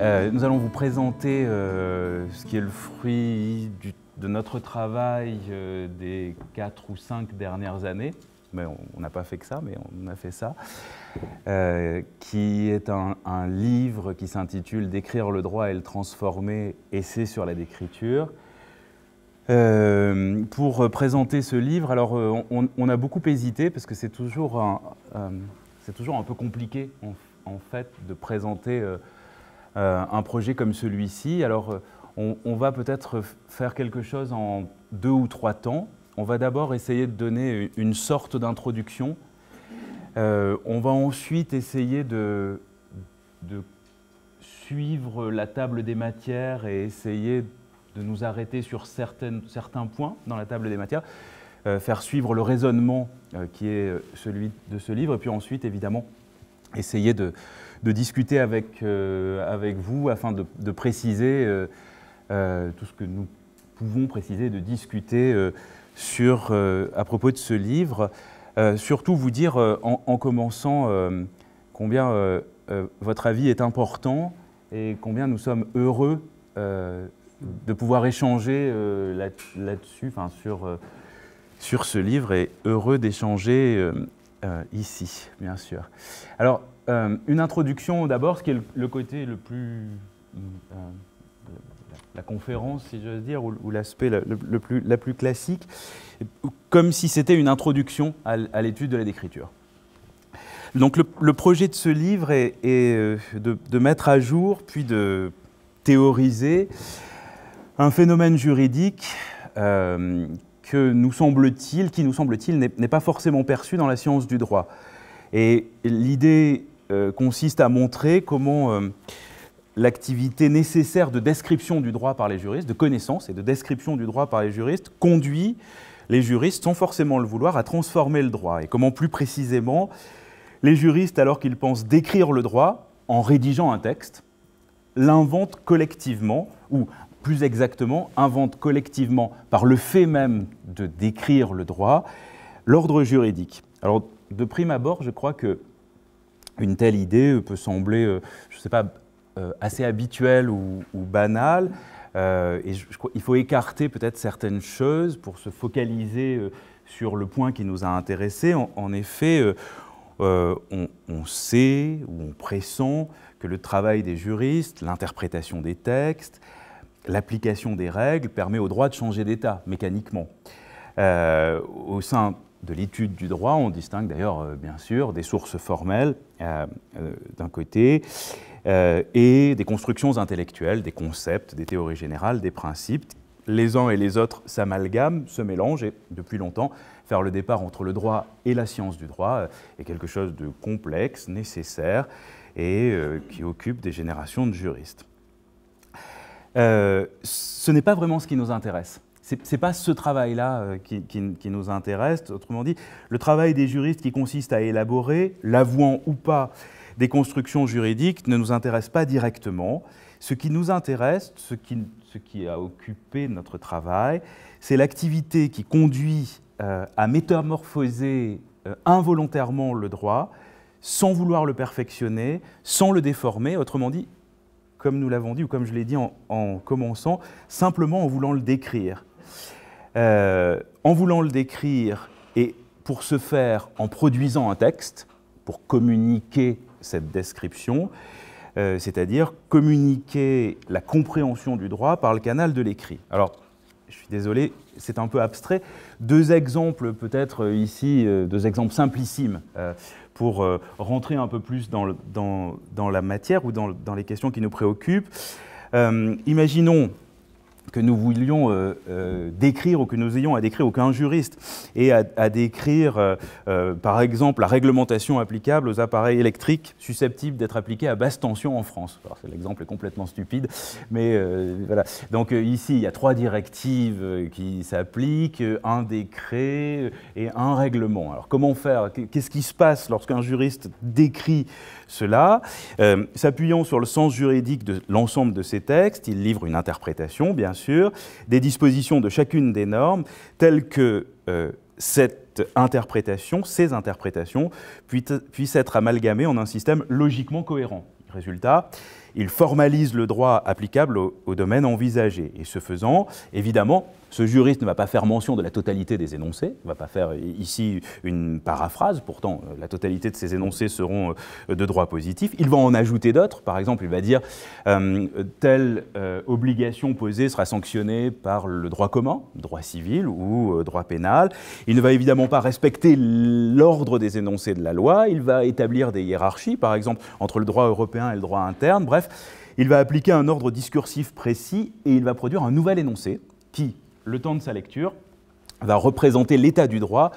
Euh, nous allons vous présenter euh, ce qui est le fruit de notre travail euh, des quatre ou cinq dernières années. Mais on n'a pas fait que ça, mais on a fait ça. qui est un, livre qui s'intitule Décrire le droit et le transformer, essai sur la décriture. pour présenter ce livre, alors on, a beaucoup hésité parce que c'est toujours, euh, toujours, un peu compliqué en, en fait de présenter euh, un projet comme celui-ci. Alors, euh, on, va peut-être faire quelque chose en deux ou trois temps. On va d'abord essayer de donner une sorte d'introduction. Euh, on va ensuite essayer de, de, suivre la table des matières et essayer de nous arrêter sur certains points dans la table des matières, faire suivre le raisonnement qui est celui de ce livre, et puis ensuite, évidemment, essayer de, de discuter avec, euh, avec vous afin de, préciser euh, euh, tout ce que nous pouvons préciser, de discuter sur, à propos de ce livre. surtout vous dire en, commençant combien votre avis est important et combien nous sommes heureux de pouvoir échanger là, dessus sur, sur ce livre, et heureux d'échanger ici, bien sûr. Alors, euh, une introduction d'abord, ce qui est le, côté le plus... Euh, la, conférence, si j'ose dire, ou, l'aspect le, plus, la plus classique, comme si c'était une introduction à, l'étude de la décriture. Donc le, projet de ce livre est, euh, de, mettre à jour, puis de théoriser un phénomène juridique que nous semble-t-il, qui nous semble-t-il n'est pas forcément perçu dans la science du droit. Et l'idée euh, consiste à montrer comment euh, l'activité nécessaire de description du droit par les juristes, de connaissance et de description du droit par les juristes, conduit les juristes, sans forcément le vouloir, à transformer le droit. Et comment plus précisément, les juristes, alors qu'ils pensent décrire le droit en rédigeant un texte, l'inventent collectivement, ou plus exactement, inventent collectivement, par le fait même de décrire le droit, l'ordre juridique. Alors, de prime abord, je crois que une telle idée peut sembler, euh, je ne sais pas, euh, assez habituelle ou, banale. Euh, et il faut écarter peut-être certaines choses pour se focaliser sur le point qui nous a intéressés. En, effet, on, on, sait ou on pressent que le travail des juristes, l'interprétation des textes, l'application des règles permet au droit de changer d'état mécaniquement. au sein de l'étude du droit, on distingue d'ailleurs euh, bien sûr des sources formelles euh, euh, d'un côté et des constructions intellectuelles, des concepts, des théories générales, des principes. Les uns et les autres s'amalgament, se mélangent et depuis longtemps, faire le départ entre le droit et la science du droit est quelque chose de complexe, nécessaire et qui occupe des générations de juristes. ce n'est pas vraiment ce qui nous intéresse n'est pas ce travail-là euh, qui, nous intéresse. Autrement dit, le travail des juristes qui consiste à élaborer, l'avouant ou pas, des constructions juridiques ne nous intéresse pas directement. Ce qui nous intéresse, ce qui, a occupé notre travail, c'est l'activité qui conduit euh, à métamorphoser euh, involontairement le droit, sans vouloir le perfectionner, sans le déformer, autrement dit, comme nous l'avons dit ou comme je l'ai dit en, commençant, simplement en voulant le décrire, euh, en voulant le décrire et pour ce faire en produisant un texte, pour communiquer cette description, euh, c'est-à-dire communiquer la compréhension du droit par le canal de l'écrit. Alors, je suis désolé, c'est un peu abstrait. Deux exemples peut-être euh, ici, deux exemples simplissimes pour rentrer un peu plus dans, dans, la matière ou dans, les questions qui nous préoccupent. imaginons que nous voulions euh, euh, décrire ou que nous ayons à décrire aucun juriste et à, décrire, euh, par exemple, la réglementation applicable aux appareils électriques susceptibles d'être appliqués à basse tension en France. L'exemple est complètement stupide, mais voilà. Donc ici, il y a trois directives qui s'appliquent, un décret et un règlement. Alors comment faire Qu'est-ce qui se passe lorsqu'un juriste décrit cela. Euh, s'appuyant sur le sens juridique de l'ensemble de ces textes, il livre une interprétation, bien sûr, des dispositions de chacune des normes, telles que euh, cette interprétation, ces interprétations, puissent être amalgamées en un système logiquement cohérent. Résultat, il formalise le droit applicable au domaine envisagé. Et ce faisant, évidemment, ce juriste ne va pas faire mention de la totalité des énoncés, ne va pas faire ici une paraphrase, pourtant euh, la totalité de ces énoncés seront euh, de droit positif. Il va en ajouter d'autres, par exemple, il va dire euh, telle obligation posée sera sanctionnée par le droit commun, droit civil ou droit pénal. Il ne va évidemment pas respecter l'ordre des énoncés de la loi, il va établir des hiérarchies, par exemple, entre le droit européen et le droit interne, bref. Il va appliquer un ordre discursif précis et il va produire un nouvel énoncé qui, le temps de sa lecture va représenter l'état du droit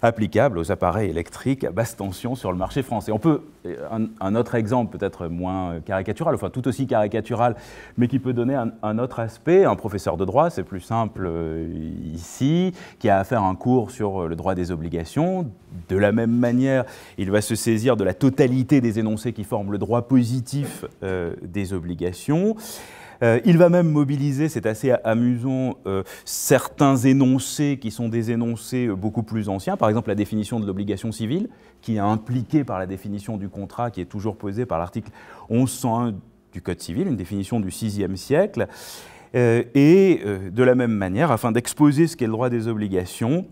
applicable aux appareils électriques à basse tension sur le marché français. On peut, euh, un, autre exemple peut-être moins caricatural, enfin tout aussi caricatural, mais qui peut donner un, autre aspect. Un professeur de droit, c'est plus simple euh, ici, qui a à faire un cours sur le droit des obligations. De la même manière, il va se saisir de la totalité des énoncés qui forment le droit positif euh, des obligations. Euh, il va même mobiliser, c'est assez amusant, euh, certains énoncés qui sont des énoncés euh, beaucoup plus anciens, par exemple la définition de l'obligation civile, qui est impliquée par la définition du contrat, qui est toujours posée par l'article 1101 du Code civil, une définition du VIe siècle. et de la même manière, afin d'exposer ce qu'est le droit des obligations,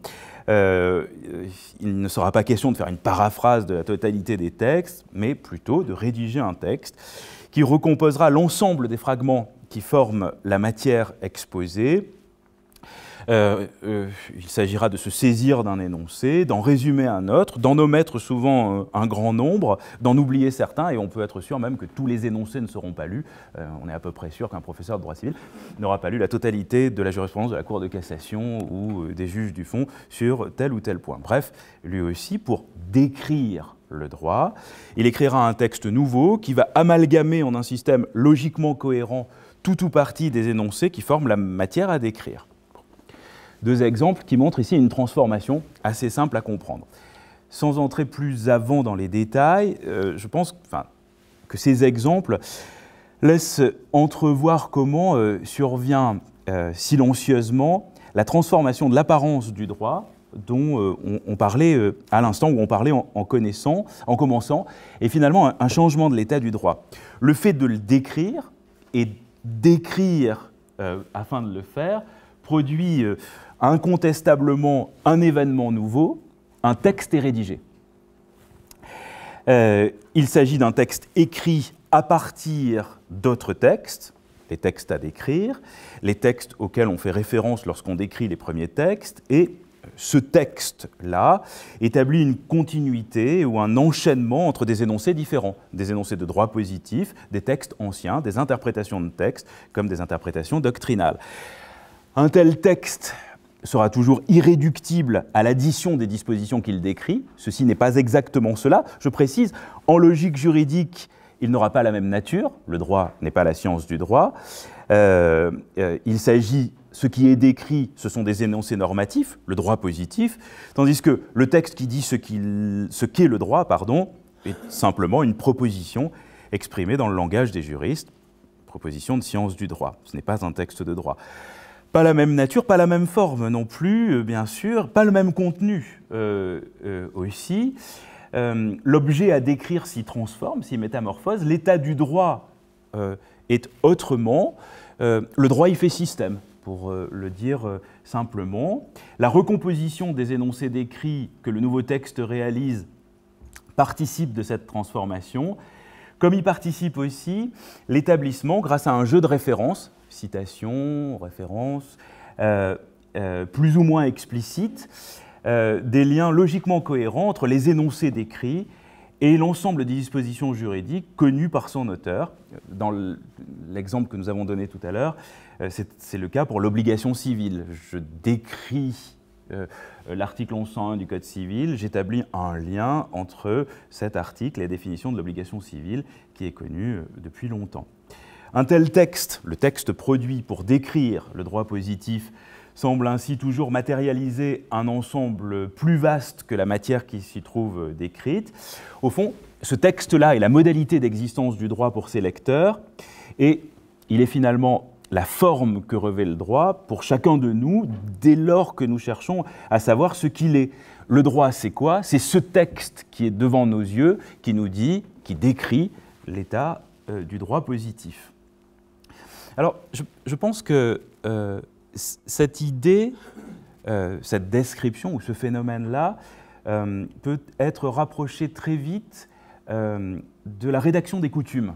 il ne sera pas question de faire une paraphrase de la totalité des textes, mais plutôt de rédiger un texte qui recomposera l'ensemble des fragments qui forment la matière exposée. Euh, euh, il s'agira de se saisir d'un énoncé, d'en résumer un autre, d'en omettre souvent euh, un grand nombre, d'en oublier certains, et on peut être sûr même que tous les énoncés ne seront pas lus. on est à peu près sûr qu'un professeur de droit civil n'aura pas lu la totalité de la jurisprudence de la Cour de cassation ou des juges du fond sur tel ou tel point. Bref, lui aussi, pour décrire le droit, il écrira un texte nouveau qui va amalgamer en un système logiquement cohérent tout ou partie des énoncés qui forment la matière à décrire. Deux exemples qui montrent ici une transformation assez simple à comprendre. Sans entrer plus avant dans les détails, euh, je pense enfin, que ces exemples laissent entrevoir comment euh, survient euh, silencieusement la transformation de l'apparence du droit dont on, parlait à l'instant, où on parlait en, connaissant, en commençant, et finalement un, changement de l'état du droit. Le fait de le décrire est d'écrire euh, afin de le faire, produit euh, incontestablement un événement nouveau, un texte est rédigé. Euh, il s'agit d'un texte écrit à partir d'autres textes, les textes à décrire, les textes auxquels on fait référence lorsqu'on décrit les premiers textes, et ce texte-là établit une continuité ou un enchaînement entre des énoncés différents, des énoncés de droit positif, des textes anciens, des interprétations de textes, comme des interprétations doctrinales. Un tel texte sera toujours irréductible à l'addition des dispositions qu'il décrit. Ceci n'est pas exactement cela. Je précise, en logique juridique, il n'aura pas la même nature. Le droit n'est pas la science du droit. Euh, euh, il s'agit ce qui est décrit, ce sont des énoncés normatifs, le droit positif, tandis que le texte qui dit ce qu'est le droit, pardon, est simplement une proposition exprimée dans le langage des juristes, proposition de science du droit. Ce n'est pas un texte de droit. Pas la même nature, pas la même forme non plus, euh, bien sûr, pas le même contenu euh, euh, aussi. L'objet à décrire s'y transforme, s'y métamorphose. L'état du droit est autrement. le droit, y fait système pour euh, le dire euh, simplement. La recomposition des énoncés décrits que le nouveau texte réalise participe de cette transformation, comme y participe aussi l'établissement grâce à un jeu de références, citations, références, euh, plus ou moins explicites, des liens logiquement cohérents entre les énoncés décrits et l'ensemble des dispositions juridiques connues par son auteur. Dans l'exemple que nous avons donné tout à l'heure, euh, c'est le cas pour l'obligation civile. Je décris euh, l'article 1101 du Code civil, j'établis un lien entre cet article et la définition de l'obligation civile qui est connue euh, depuis longtemps. Un tel texte, le texte produit pour décrire le droit positif, semble ainsi toujours matérialiser un ensemble plus vaste que la matière qui s'y trouve décrite. Au fond, ce texte-là est la modalité d'existence du droit pour ses lecteurs, et il est finalement la forme que revêt le droit pour chacun de nous dès lors que nous cherchons à savoir ce qu'il est. Le droit, c'est quoi C'est ce texte qui est devant nos yeux, qui nous dit, qui décrit l'état euh, du droit positif. Alors, je, pense que euh, cette idée, euh, cette description ou ce phénomène-là peut être rapprochée très vite de la rédaction des coutumes.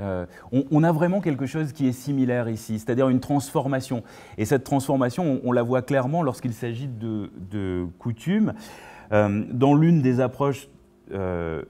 Euh, on, a vraiment quelque chose qui est similaire ici, c'est-à-dire une transformation. Et cette transformation, on, la voit clairement lorsqu'il s'agit de, coutumes. Euh, dans l'une des approches euh,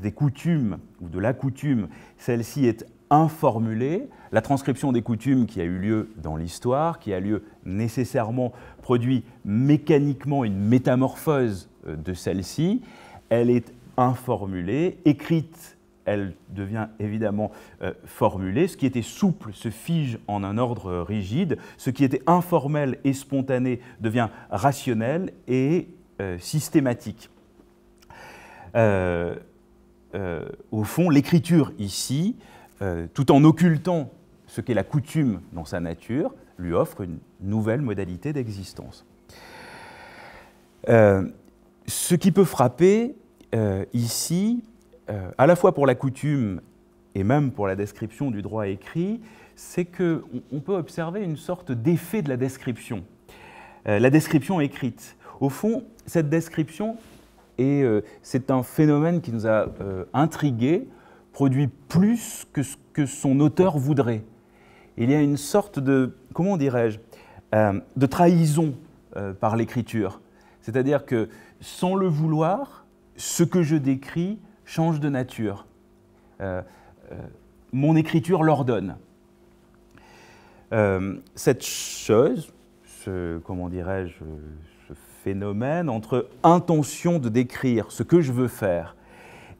des coutumes, ou de la coutume, celle-ci est informulée. La transcription des coutumes qui a eu lieu dans l'histoire, qui a lieu nécessairement, produit mécaniquement une métamorphose de celle-ci. Elle est informulée, écrite elle devient évidemment euh, formulée. Ce qui était souple se fige en un ordre rigide, ce qui était informel et spontané devient rationnel et euh, systématique. Euh, au fond, l'écriture ici, tout en occultant ce qu'est la coutume dans sa nature, lui offre une nouvelle modalité d'existence. ce qui peut frapper ici, euh, à la fois pour la coutume et même pour la description du droit écrit, c'est qu'on peut observer une sorte d'effet de la description, euh, la description écrite. Au fond, cette description, et euh, c'est un phénomène qui nous a intrigués, produit plus que ce que son auteur voudrait. Il y a une sorte de, comment dirais-je, de trahison par l'écriture. C'est-à-dire que sans le vouloir, ce que je décris change de nature. Euh, euh, mon écriture l'ordonne. Euh, cette chose, ce, comment dirais-je, ce phénomène entre intention de décrire ce que je veux faire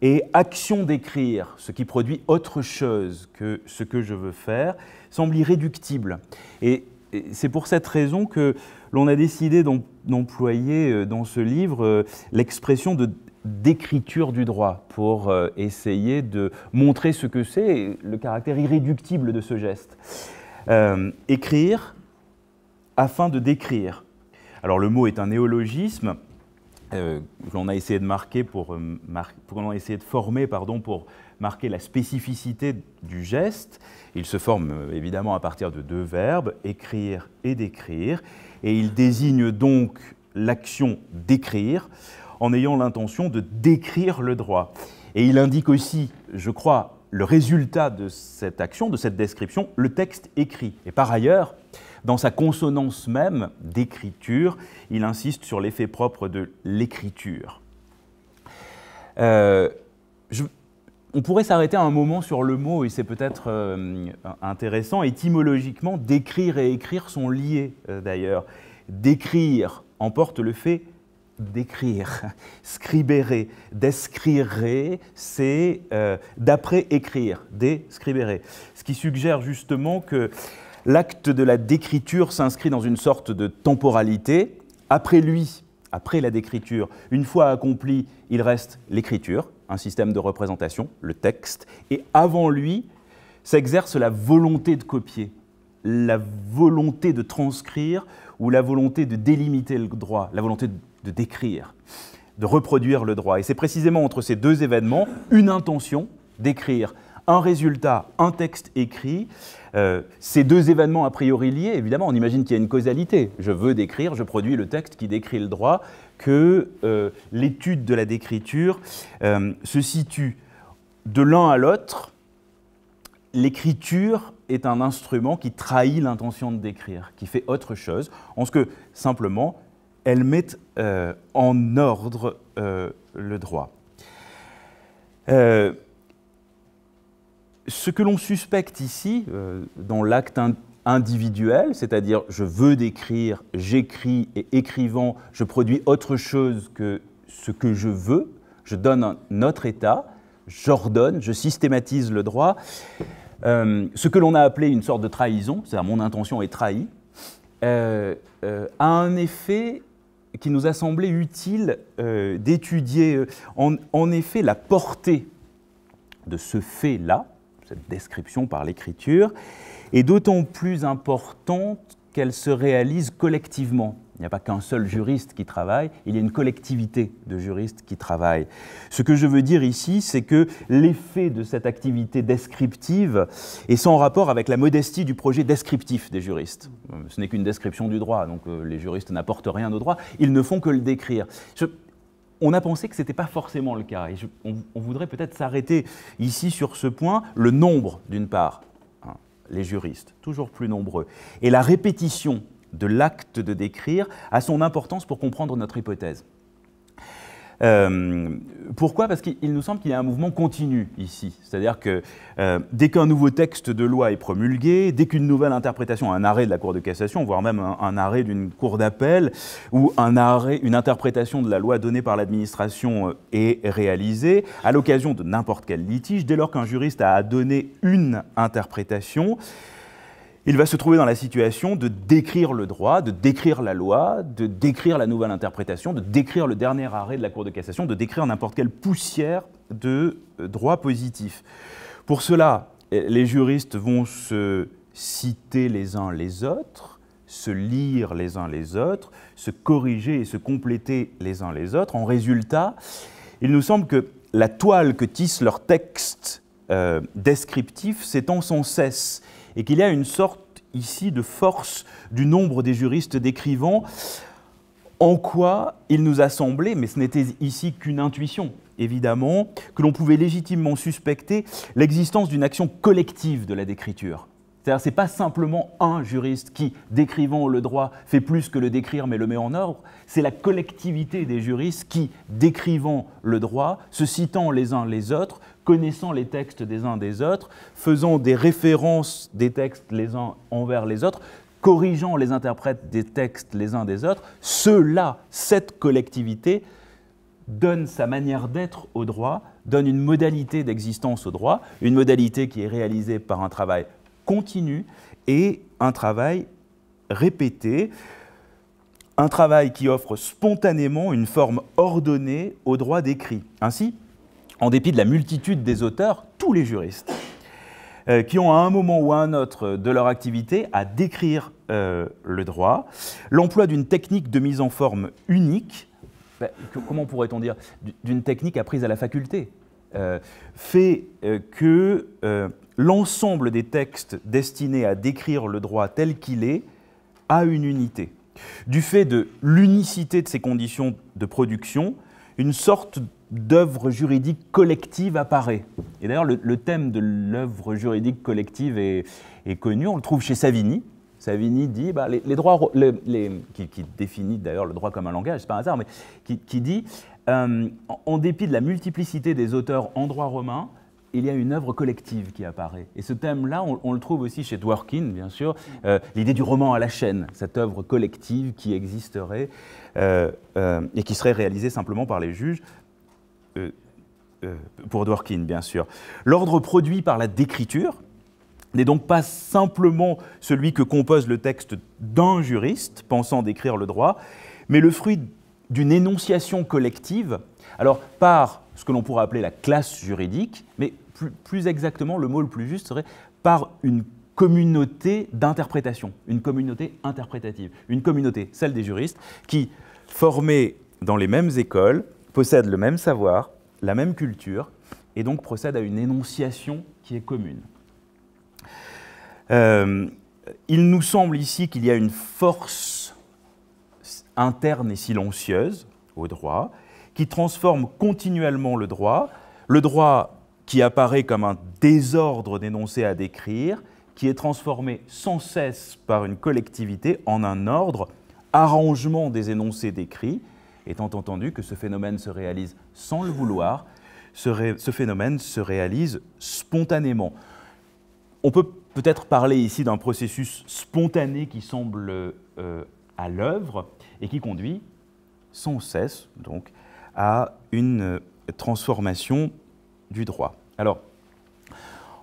et action d'écrire ce qui produit autre chose que ce que je veux faire, semble irréductible. Et c'est pour cette raison que l'on a décidé d'employer dans ce livre l'expression de d'écriture du droit pour euh, essayer de montrer ce que c'est, le caractère irréductible de ce geste. Euh, écrire afin de décrire. Alors le mot est un néologisme euh, que l'on a essayé de marquer pour, de former pardon pour marquer la spécificité du geste. Il se forme évidemment à partir de deux verbes écrire et décrire et il désigne donc l'action d'écrire en ayant l'intention de décrire le droit. Et il indique aussi, je crois, le résultat de cette action, de cette description, le texte écrit. Et par ailleurs, dans sa consonance même d'écriture, il insiste sur l'effet propre de l'écriture. Euh, on pourrait s'arrêter un moment sur le mot, et c'est peut-être euh, intéressant, étymologiquement, décrire et écrire sont liés euh, d'ailleurs. Décrire emporte le fait d'écrire. Scribere, descrire, c'est euh, d'après écrire, describere. Ce qui suggère justement que l'acte de la décriture s'inscrit dans une sorte de temporalité. Après lui, après la décriture, une fois accompli, il reste l'écriture, un système de représentation, le texte, et avant lui s'exerce la volonté de copier, la volonté de transcrire ou la volonté de délimiter le droit, la volonté de de décrire, de reproduire le droit. Et c'est précisément entre ces deux événements, une intention d'écrire un résultat, un texte écrit, euh, ces deux événements a priori liés, évidemment, on imagine qu'il y a une causalité. Je veux décrire, je produis le texte qui décrit le droit, que euh, l'étude de la décriture euh, se situe de l'un à l'autre. L'écriture est un instrument qui trahit l'intention de décrire, qui fait autre chose, en ce que simplement elle met euh, en ordre euh, le droit. Euh, ce que l'on suspecte ici, dans l'acte individuel, c'est-à-dire je veux décrire, j'écris et écrivant, je produis autre chose que ce que je veux, je donne un autre état, j'ordonne, je systématise le droit, ce que l'on a appelé une sorte de trahison, c'est-à-dire mon intention est trahie, a un effet qui nous a semblé utile euh, d'étudier euh, en, effet la portée de ce fait-là, cette description par l'écriture, est d'autant plus importante qu'elle se réalise collectivement, il n'y a pas qu'un seul juriste qui travaille, il y a une collectivité de juristes qui travaillent. Ce que je veux dire ici, c'est que l'effet de cette activité descriptive est sans rapport avec la modestie du projet descriptif des juristes. Ce n'est qu'une description du droit, donc euh, les juristes n'apportent rien au droit, ils ne font que le décrire. on a pensé que ce n'était pas forcément le cas. Et on, voudrait peut-être s'arrêter ici sur ce point, le nombre d'une part, hein, les juristes, toujours plus nombreux, et la répétition de l'acte de décrire à son importance pour comprendre notre hypothèse. Euh, pourquoi Parce qu'il nous semble qu'il y a un mouvement continu ici. C'est-à-dire que euh, dès qu'un nouveau texte de loi est promulgué, dès qu'une nouvelle interprétation, un arrêt de la Cour de cassation, voire même un, arrêt d'une cour d'appel, ou un arrêt, une interprétation de la loi donnée par l'administration euh, est réalisée, à l'occasion de n'importe quel litige, dès lors qu'un juriste a donné une interprétation, il va se trouver dans la situation de décrire le droit, de décrire la loi, de décrire la nouvelle interprétation, de décrire le dernier arrêt de la Cour de cassation, de décrire n'importe quelle poussière de euh, droit positif. Pour cela, eh, les juristes vont se citer les uns les autres, se lire les uns les autres, se corriger et se compléter les uns les autres. En résultat, il nous semble que la toile que tissent leurs textes euh, descriptifs s'étend sans cesse et qu'il y a une sorte ici de force du nombre des juristes décrivant en quoi il nous a semblé, mais ce n'était ici qu'une intuition, évidemment, que l'on pouvait légitimement suspecter l'existence d'une action collective de la décriture. C'est-à-dire, ce n'est pas simplement un juriste qui, décrivant le droit, fait plus que le décrire mais le met en ordre, c'est la collectivité des juristes qui, décrivant le droit, se citant les uns les autres, connaissant les textes des uns des autres, faisant des références des textes les uns envers les autres, corrigeant les interprètes des textes les uns des autres, cela, cette collectivité, donne sa manière d'être au droit, donne une modalité d'existence au droit, une modalité qui est réalisée par un travail continu et un travail répété, un travail qui offre spontanément une forme ordonnée au droit décrit. Ainsi, en dépit de la multitude des auteurs, tous les juristes, euh, qui ont à un moment ou à un autre de leur activité à décrire euh, le droit, l'emploi d'une technique de mise en forme unique, bah, comment pourrait-on dire, d'une technique apprise à la faculté, euh, fait que l'ensemble des textes destinés à décrire le droit tel qu'il est a une unité. Du fait de l'unicité de ces conditions de production, une sorte d'œuvres juridiques collective apparaît. Et d'ailleurs, le, thème de l'œuvre juridique collective est, connu, on le trouve chez Savigny. Savigny dit, bah, les, droits, qui, définit d'ailleurs le droit comme un langage, c'est pas un hasard, mais qui, dit, euh, en dépit de la multiplicité des auteurs en droit romain, il y a une œuvre collective qui apparaît. Et ce thème-là, on, le trouve aussi chez Dworkin, bien sûr, euh, l'idée du roman à la chaîne, cette œuvre collective qui existerait euh, et qui serait réalisée simplement par les juges. Euh, euh, pour Dworkin, bien sûr. L'ordre produit par la décriture n'est donc pas simplement celui que compose le texte d'un juriste pensant décrire le droit, mais le fruit d'une énonciation collective, alors par ce que l'on pourrait appeler la classe juridique, mais plus, exactement, le mot le plus juste serait par une communauté d'interprétation, une communauté interprétative, une communauté, celle des juristes, qui, formée dans les mêmes écoles, possède le même savoir, la même culture, et donc procède à une énonciation qui est commune. Euh, il nous semble ici qu'il y a une force interne et silencieuse au droit qui transforme continuellement le droit, le droit qui apparaît comme un désordre d'énoncés à décrire, qui est transformé sans cesse par une collectivité en un ordre, arrangement des énoncés décrits, étant entendu que ce phénomène se réalise sans le vouloir, ce, phénomène se réalise spontanément. On peut peut-être parler ici d'un processus spontané qui semble euh, à l'œuvre et qui conduit sans cesse donc à une transformation du droit. Alors,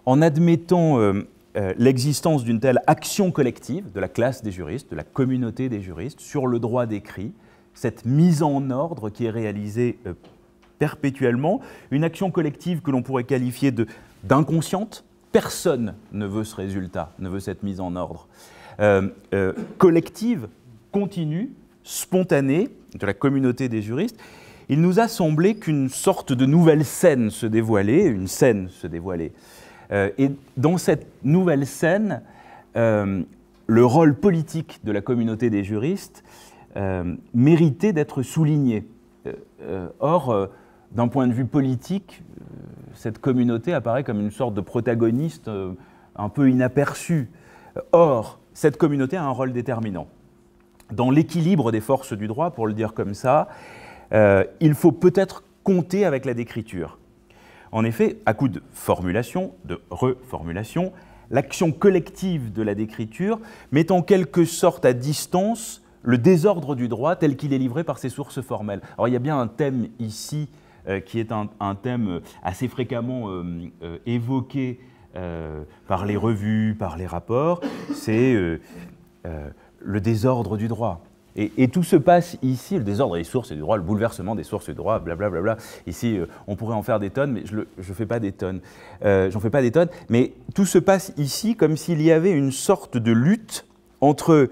en admettant euh, euh, l'existence d'une telle action collective de la classe des juristes, de la communauté des juristes sur le droit décrit, cette mise en ordre qui est réalisée euh, perpétuellement, une action collective que l'on pourrait qualifier d'inconsciente. Personne ne veut ce résultat, ne veut cette mise en ordre. Euh, euh, collective, continue, spontanée, de la communauté des juristes, il nous a semblé qu'une sorte de nouvelle scène se dévoilait, une scène se dévoilait. et dans cette nouvelle scène, le rôle politique de la communauté des juristes euh, méritait d'être souligné. Euh, euh, or, d'un point de vue politique, cette communauté apparaît comme une sorte de protagoniste un peu inaperçu. Or, cette communauté a un rôle déterminant. Dans l'équilibre des forces du droit, pour le dire comme ça, il faut peut-être compter avec la décriture. En effet, à coup de formulation, de reformulation, l'action collective de la décriture met en quelque sorte à distance le désordre du droit tel qu'il est livré par ses sources formelles. Alors il y a bien un thème ici euh, qui est un, thème euh, assez fréquemment euh, évoqué par les revues, par les rapports, c'est le désordre du droit. Et, tout se passe ici, le désordre des sources et du droit, le bouleversement des sources et du droit, blablabla. Bla bla Ici, on pourrait en faire des tonnes, mais je ne fais pas des tonnes. J'en fais pas des tonnes. Mais tout se passe ici comme s'il y avait une sorte de lutte entre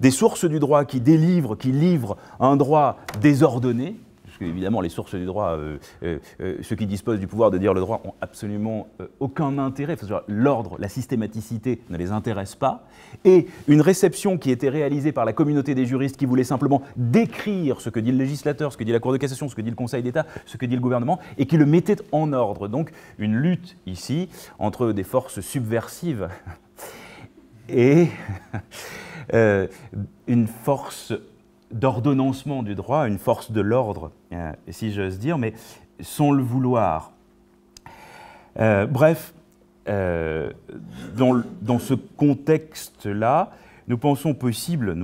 des sources du droit qui délivrent, qui livrent un droit désordonné, parce évidemment les sources du droit, euh, euh, euh, ceux qui disposent du pouvoir de dire le droit ont absolument aucun intérêt, l'ordre, la systématicité ne les intéresse pas, et une réception qui était réalisée par la communauté des juristes qui voulait simplement décrire ce que dit le législateur, ce que dit la Cour de cassation, ce que dit le Conseil d'État, ce que dit le gouvernement, et qui le mettait en ordre. Donc une lutte ici entre des forces subversives et... Euh, une force d'ordonnancement du droit, une force de l'ordre, euh, si j'ose dire, mais sans le vouloir. Euh, bref, dans, ce contexte-là, nous pensons possible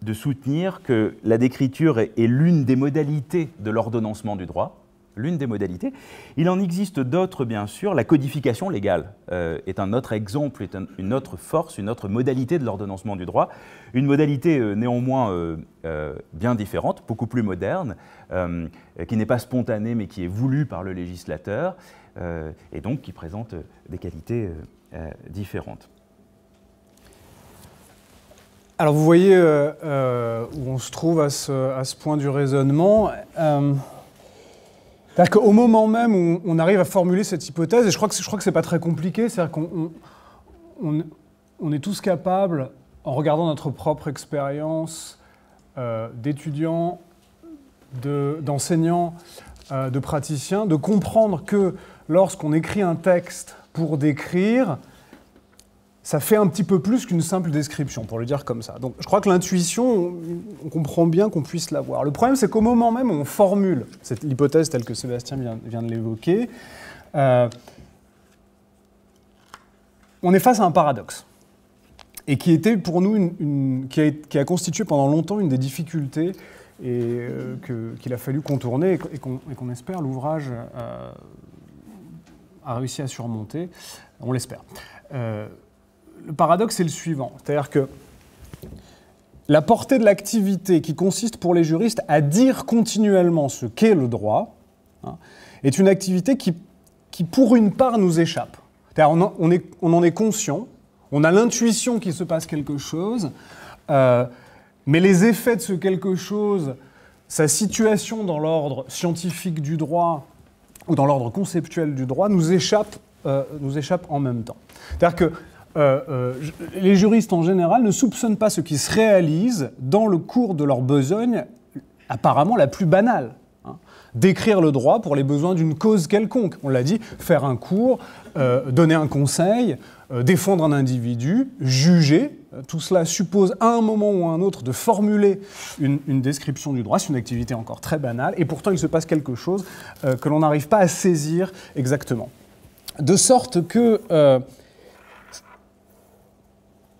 de soutenir que la décriture est l'une des modalités de l'ordonnancement du droit, l'une des modalités. Il en existe d'autres, bien sûr. La codification légale euh, est un autre exemple, est une autre force, une autre modalité de l'ordonnancement du droit. Une modalité euh, néanmoins euh, bien différente, beaucoup plus moderne, qui n'est pas spontanée mais qui est voulue par le législateur et donc qui présente des qualités différentes. Alors vous voyez où on se trouve à ce, à ce point du raisonnement cest au moment même où on arrive à formuler cette hypothèse, et je crois que je crois que c'est pas très compliqué, c'est-à-dire qu'on on, est tous capables, en regardant notre propre expérience euh, d'étudiants, d'enseignants, de, euh, de praticiens, de comprendre que lorsqu'on écrit un texte pour décrire, ça fait un petit peu plus qu'une simple description, pour le dire comme ça. Donc je crois que l'intuition, on comprend bien qu'on puisse l'avoir. Le problème, c'est qu'au moment même où on formule cette hypothèse telle que Sébastien vient, de l'évoquer, euh, on est face à un paradoxe, et qui était pour nous qui, a, constitué pendant longtemps une des difficultés et euh, qu'il a fallu contourner et qu'on espère l'ouvrage euh, a réussi à surmonter, on l'espère le paradoxe est le suivant. C'est-à-dire que la portée de l'activité qui consiste pour les juristes à dire continuellement ce qu'est le droit hein, est une activité qui, qui, pour une part, nous échappe. cest on, en, on, est, on, en est conscient, on a l'intuition qu'il se passe quelque chose, euh, mais les effets de ce quelque chose, sa situation dans l'ordre scientifique du droit ou dans l'ordre conceptuel du droit nous échappe, euh, nous échappe en même temps. C'est-à-dire que euh, euh, les juristes en général ne soupçonnent pas ce qui se réalise dans le cours de leur besogne apparemment la plus banale. Hein. Décrire le droit pour les besoins d'une cause quelconque. On l'a dit, faire un cours, euh, donner un conseil, défendre un individu, juger. Tout cela suppose à un moment ou à un autre de formuler une, une description du droit. C'est une activité encore très banale. Et pourtant, il se passe quelque chose que l'on n'arrive pas à saisir exactement. De sorte que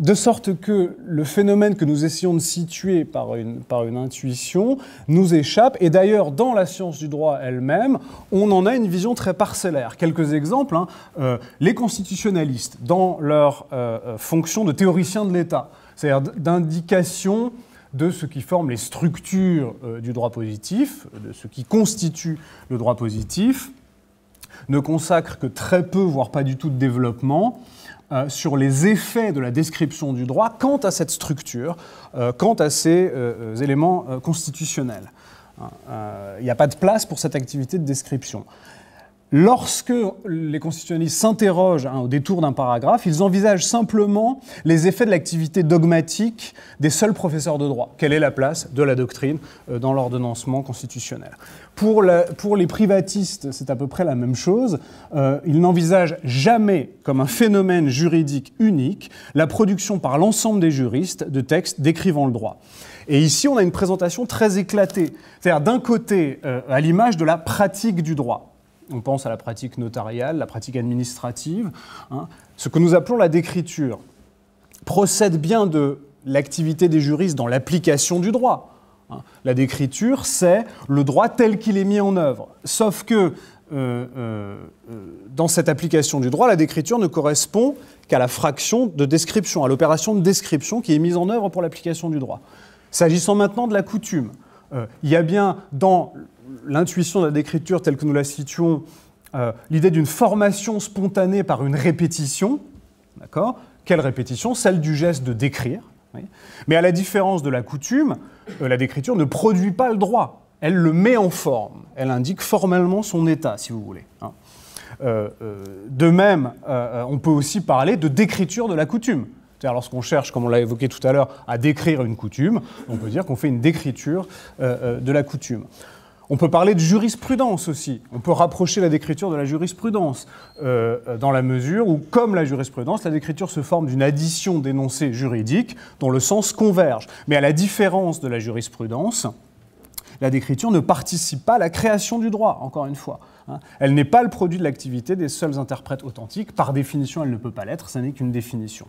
de sorte que le phénomène que nous essayons de situer par une, intuition nous échappe. Et d'ailleurs, dans la science du droit elle-même, on en a une vision très parcellaire. Quelques exemples. Hein. Euh, les constitutionnalistes, dans leur euh, euh, fonction de théoricien de l'État, c'est-à-dire d'indication de ce qui forme les structures du droit positif, de ce qui constitue le droit positif, ne consacrent que très peu, voire pas du tout de développement euh, sur les effets de la description du droit quant à cette structure, euh, quant à ces euh, éléments constitutionnels. Hein, il n'y a pas de place pour cette activité de description lorsque les constitutionnistes s'interrogent hein, au détour d'un paragraphe, ils envisagent simplement les effets de l'activité dogmatique des seuls professeurs de droit. Quelle est la place de la doctrine euh, dans l'ordonnancement constitutionnel pour, les privatistes, c'est à peu près la même chose. Euh, ils n'envisagent jamais comme un phénomène juridique unique la production par l'ensemble des juristes de textes décrivant le droit. Et ici, on a une présentation très éclatée, c'est-à-dire d'un côté, euh, à l'image de la pratique du droit, on pense à la pratique notariale, la pratique administrative. Hein. Ce que nous appelons la décriture procède bien de l'activité des juristes dans l'application du droit. Hein. La décriture, c'est le droit tel qu'il est mis en œuvre. Sauf que euh, euh, euh, dans cette application du droit, la décriture ne correspond qu'à la fraction de description, à l'opération de description qui est mise en œuvre pour l'application du droit. S'agissant maintenant de la coutume, il y a bien dans l'intuition de la décriture telle que nous la situons, euh, l'idée d'une formation spontanée par une répétition. D'accord Quelle répétition Celle du geste de décrire. Mais à la différence de la coutume, euh, la décriture ne produit pas le droit. Elle le met en forme. Elle indique formellement son état, si vous voulez. Hein. Euh, de même, on peut aussi parler de décriture de la coutume. C'est-à-dire lorsqu'on cherche, comme on l'a évoqué tout à l'heure, à décrire une coutume, on peut dire qu'on fait une décriture de la coutume. On peut parler de jurisprudence aussi. On peut rapprocher la décriture de la jurisprudence, euh, euh, dans la mesure où, comme la jurisprudence, la décriture se forme d'une addition d'énoncés juridiques dont le sens converge. Mais à la différence de la jurisprudence, la décriture ne participe pas à la création du droit, encore une fois. Hein. Elle n'est pas le produit de l'activité des seuls interprètes authentiques. Par définition, elle ne peut pas l'être, ça n'est qu'une définition.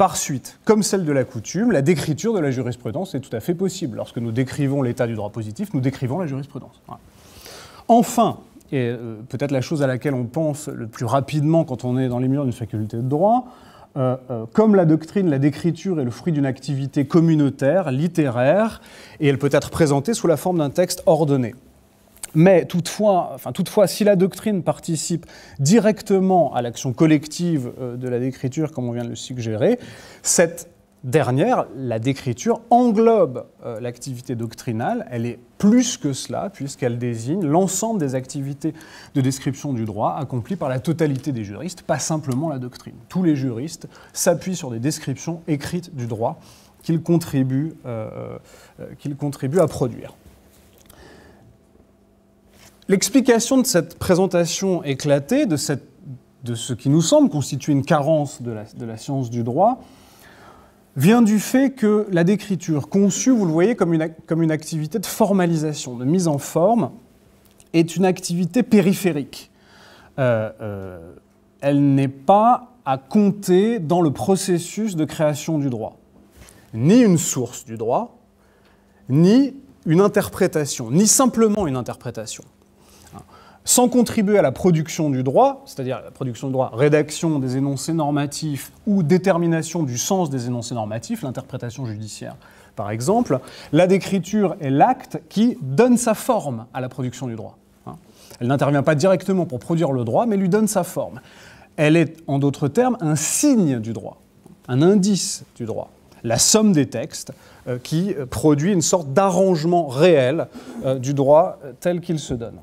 Par suite, comme celle de la coutume, la décriture de la jurisprudence est tout à fait possible. Lorsque nous décrivons l'état du droit positif, nous décrivons la jurisprudence. Enfin, et euh, peut-être la chose à laquelle on pense le plus rapidement quand on est dans les murs d'une faculté de droit, euh, euh, comme la doctrine, la décriture est le fruit d'une activité communautaire, littéraire, et elle peut être présentée sous la forme d'un texte ordonné. Mais toutefois, toutefois, si la doctrine participe directement à l'action collective euh, de la décriture, comme on vient de le suggérer, cette dernière, la décriture, englobe euh, l'activité doctrinale. Elle est plus que cela, puisqu'elle désigne l'ensemble des activités de description du droit accomplies par la totalité des juristes, pas simplement la doctrine. Tous les juristes s'appuient sur des descriptions écrites du droit qu'ils contribuent euh, à produire. L'explication de cette présentation éclatée, de, ce qui nous semble constituer une carence de la, science du droit, vient du fait que la décriture conçue, vous le voyez, comme une, activité de formalisation, de mise en forme, est une activité périphérique. Euh, euh, elle n'est pas à compter dans le processus de création du droit. Ni une source du droit, ni une interprétation, ni simplement une interprétation sans contribuer à la production du droit, c'est-à-dire la production du droit, rédaction des énoncés normatifs ou détermination du sens des énoncés normatifs, l'interprétation judiciaire par exemple, la décriture est l'acte qui donne sa forme à la production du droit. Hein. Elle n'intervient pas directement pour produire le droit, mais lui donne sa forme. Elle est, en d'autres termes, un signe du droit, un indice du droit, la somme des textes euh, qui produit une sorte d'arrangement réel euh, du droit tel qu'il se donne.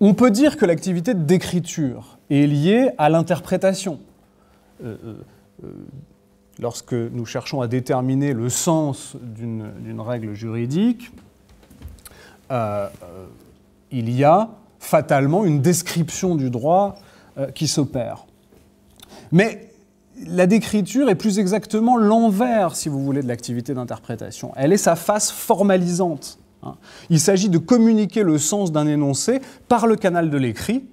On peut dire que l'activité d'écriture est liée à l'interprétation. Euh, euh, euh, lorsque nous cherchons à déterminer le sens d'une règle juridique, il y a fatalement une description du droit qui s'opère. Mais la décriture est plus exactement l'envers, si vous voulez, de l'activité d'interprétation. Elle est sa face formalisante. Hein. Il s'agit de communiquer le sens d'un énoncé par le canal de l'écrit.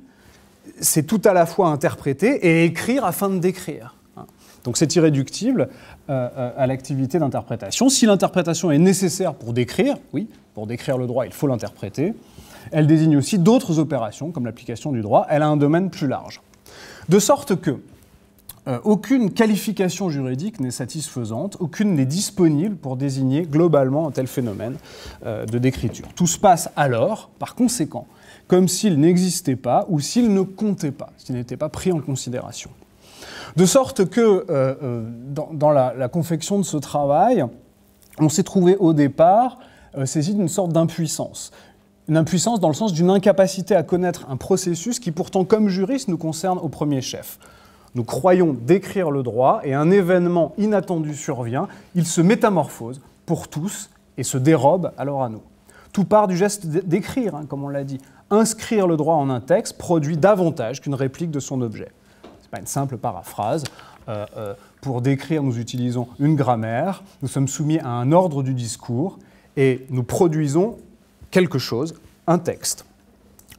C'est tout à la fois interpréter et écrire afin de décrire. Hein. Donc c'est irréductible euh, euh, à l'activité d'interprétation. Si l'interprétation est nécessaire pour décrire, oui, pour décrire le droit, il faut l'interpréter. Elle désigne aussi d'autres opérations, comme l'application du droit. Elle a un domaine plus large. De sorte que, euh, aucune qualification juridique n'est satisfaisante, aucune n'est disponible pour désigner globalement un tel phénomène euh, de décriture. Tout se passe alors, par conséquent, comme s'il n'existait pas ou s'il ne comptait pas, s'il n'était pas pris en considération. De sorte que euh, dans, la, confection de ce travail, on s'est trouvé au départ saisi d'une sorte d'impuissance, une impuissance dans le sens d'une incapacité à connaître un processus qui pourtant, comme juriste, nous concerne au premier chef. Nous croyons décrire le droit et un événement inattendu survient, il se métamorphose pour tous et se dérobe alors à nous. Tout part du geste d'écrire, hein, comme on l'a dit. Inscrire le droit en un texte produit davantage qu'une réplique de son objet. Ce n'est pas une simple paraphrase. Euh, euh, pour décrire, nous utilisons une grammaire, nous sommes soumis à un ordre du discours et nous produisons quelque chose, un texte.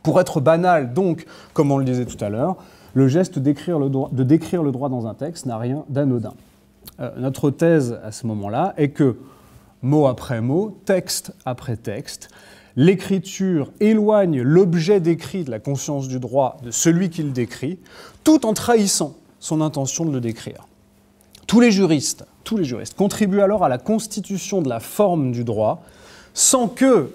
Pour être banal, donc, comme on le disait tout à l'heure, le geste d'écrire le droit, de décrire le droit dans un texte n'a rien d'anodin. Euh, notre thèse à ce moment-là est que, mot après mot, texte après texte, l'écriture éloigne l'objet décrit de la conscience du droit de celui qu'il décrit, tout en trahissant son intention de le décrire. Tous les juristes, tous les juristes contribuent alors à la constitution de la forme du droit, sans que,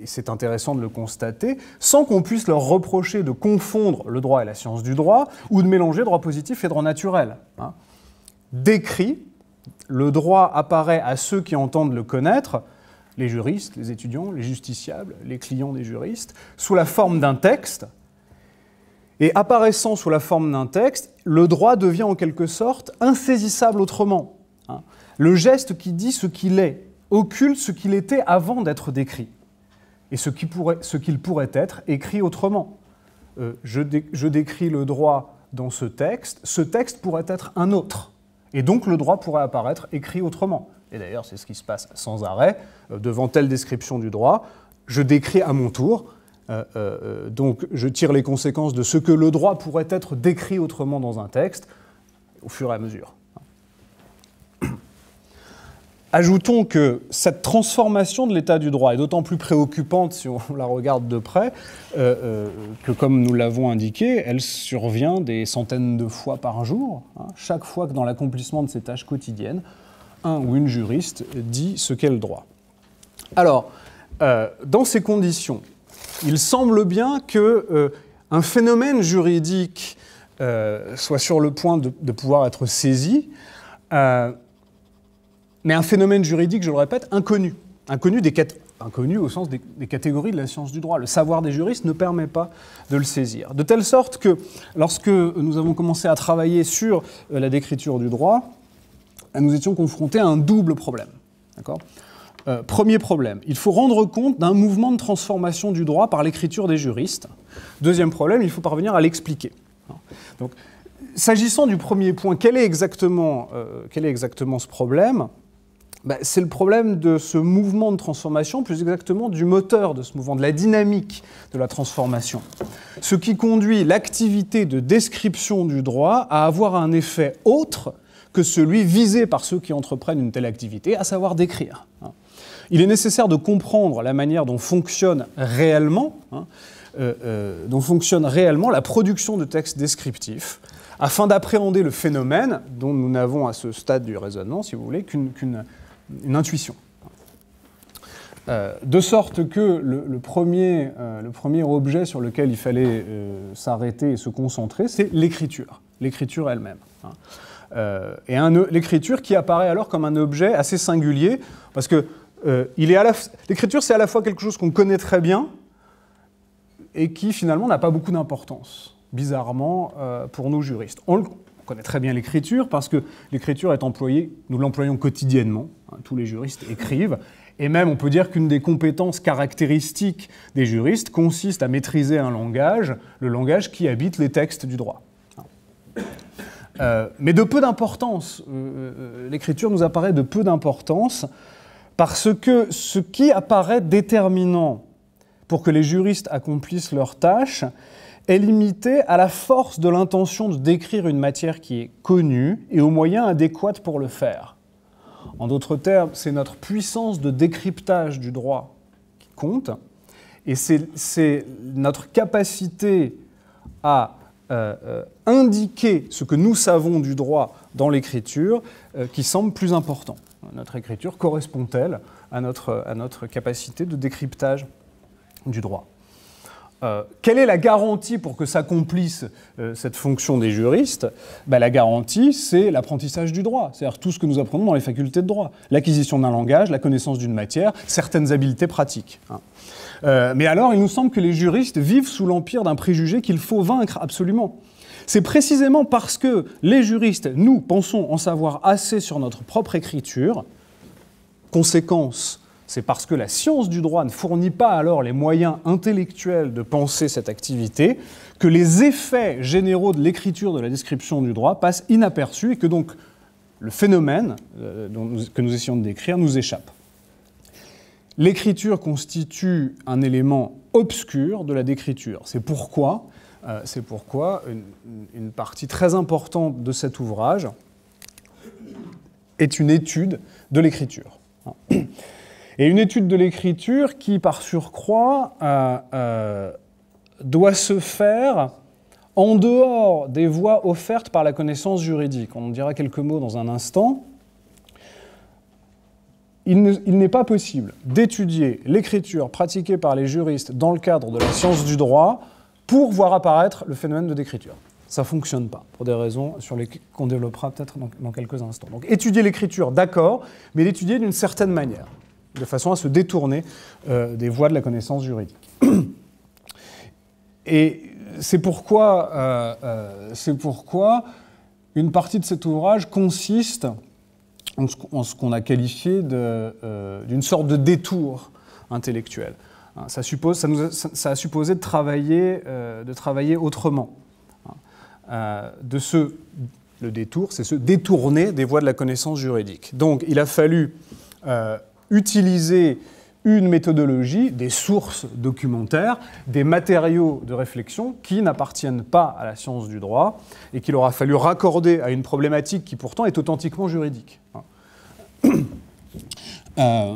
et c'est intéressant de le constater, sans qu'on puisse leur reprocher de confondre le droit et la science du droit, ou de mélanger droit positif et droit naturel. Hein. Décrit, le droit apparaît à ceux qui entendent le connaître, les juristes, les étudiants, les justiciables, les clients des juristes, sous la forme d'un texte. Et apparaissant sous la forme d'un texte, le droit devient en quelque sorte insaisissable autrement. Hein. Le geste qui dit ce qu'il est occulte ce qu'il était avant d'être décrit et ce qu'il pourrait, pourrait, être écrit autrement. Euh, je, décris le droit dans ce texte, ce texte pourrait être un autre, et donc le droit pourrait apparaître écrit autrement. Et d'ailleurs, c'est ce qui se passe sans arrêt, euh, devant telle description du droit, je décris à mon tour, euh, donc je tire les conséquences de ce que le droit pourrait être décrit autrement dans un texte, au fur et à mesure. Ajoutons que cette transformation de l'état du droit est d'autant plus préoccupante si on la regarde de près euh, euh, que, comme nous l'avons indiqué, elle survient des centaines de fois par jour, hein, chaque fois que dans l'accomplissement de ses tâches quotidiennes, un ou une juriste dit ce qu'est le droit. Alors, euh, dans ces conditions, il semble bien que un phénomène juridique soit sur le point de pouvoir être saisi mais un phénomène juridique, je le répète, inconnu. Inconnu, des inconnu au sens des, catégories de la science du droit. Le savoir des juristes ne permet pas de le saisir. De telle sorte que lorsque nous avons commencé à travailler sur euh, la décriture du droit, nous étions confrontés à un double problème. Euh, premier problème, il faut rendre compte d'un mouvement de transformation du droit par l'écriture des juristes. Deuxième problème, il faut parvenir à l'expliquer. s'agissant du premier point, est euh, quel est exactement ce problème bah, c'est le problème de ce mouvement de transformation, plus exactement du moteur de ce mouvement, de la dynamique de la transformation. Ce qui conduit l'activité de description du droit à avoir un effet autre que celui visé par ceux qui entreprennent une telle activité, à savoir d'écrire. Hein. Il est nécessaire de comprendre la manière dont fonctionne réellement, hein, euh, euh, dont fonctionne réellement la production de textes descriptifs, afin d'appréhender le phénomène dont nous n'avons à ce stade du raisonnement, si vous voulez, qu'une une intuition. Euh, de sorte que le, premier, euh, le, premier, objet sur lequel il fallait euh, s'arrêter et se concentrer, c'est l'écriture, l'écriture elle-même. Hein. et l'écriture qui apparaît alors comme un objet assez singulier, parce que l'écriture, c'est à la fois quelque chose qu'on connaît très bien et qui finalement n'a pas beaucoup d'importance, bizarrement, pour nos juristes. on connaît très bien l'écriture parce que l'écriture est employée, nous l'employons quotidiennement Hein, tous les juristes écrivent. Et même, on peut dire qu'une des compétences caractéristiques des juristes consiste à maîtriser un langage, le langage qui habite les textes du droit. Euh, mais de peu d'importance. Euh, euh, l'écriture nous apparaît de peu d'importance parce que ce qui apparaît déterminant pour que les juristes accomplissent leur tâche est limité à la force de l'intention de décrire une matière qui est connue et aux moyens adéquats pour le faire. En d'autres termes, c'est notre puissance de décryptage du droit qui compte, et c'est notre capacité à euh, euh, indiquer ce que nous savons du droit dans l'écriture euh, qui semble plus important. Notre écriture correspond-elle à notre capacité de décryptage du droit euh, quelle est la garantie pour que s'accomplisse euh, cette fonction des juristes ben, La garantie, c'est l'apprentissage du droit, c'est-à-dire tout ce que nous apprenons dans les facultés de droit, l'acquisition d'un langage, la connaissance d'une matière, certaines habiletés pratiques. Hein. Euh, mais alors, il nous semble que les juristes vivent sous l'empire d'un préjugé qu'il faut vaincre absolument. C'est précisément parce que les juristes, nous, pensons en savoir assez sur notre propre écriture, conséquence c'est parce que la science du droit ne fournit pas alors les moyens intellectuels de penser cette activité que les effets généraux de l'écriture de la description du droit passent inaperçus et que donc le phénomène euh, que nous essayons de décrire nous échappe. L'écriture constitue un élément obscur de la décriture. C'est pourquoi, euh, pourquoi une, partie très importante de cet ouvrage est une étude de l'écriture. Et une étude de l'écriture qui, par surcroît, euh, euh, doit se faire en dehors des voies offertes par la connaissance juridique. On en dira quelques mots dans un instant. Il n'est pas possible d'étudier l'écriture pratiquée par les juristes dans le cadre de la science du droit pour voir apparaître le phénomène de l'écriture. Ça ne fonctionne pas, pour des raisons sur qu'on développera peut-être dans quelques instants. Donc étudier l'écriture, d'accord, mais l'étudier d'une certaine manière de façon à se détourner euh, des voies de la connaissance juridique. Et c'est pourquoi, euh, euh, c'est pourquoi une partie de cet ouvrage consiste en ce qu'on a qualifié d'une sorte de détour intellectuel. Hein, ça, suppose, ça, nous a, ça a, supposé de travailler, de travailler autrement. Hein, de ce, le détour, c'est se détourner des voies de la connaissance juridique. Donc il a fallu utiliser une méthodologie, des sources documentaires, des matériaux de réflexion qui n'appartiennent pas à la science du droit et qu'il aura fallu raccorder à une problématique qui pourtant est authentiquement juridique. Euh,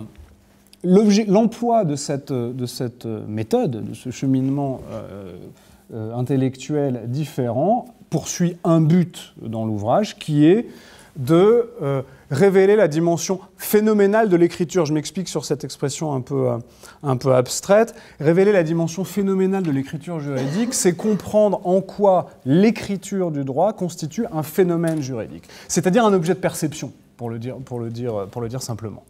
l'emploi de cette, méthode, de ce cheminement euh, euh, intellectuel différent, poursuit un but dans l'ouvrage qui est de révéler la dimension phénoménale de l'écriture. Je m'explique sur cette expression un peu, euh, un peu abstraite. Révéler la dimension phénoménale de l'écriture juridique, c'est comprendre en quoi l'écriture du droit constitue un phénomène juridique, c'est-à-dire un objet de perception, pour le dire, pour le dire, pour le dire simplement.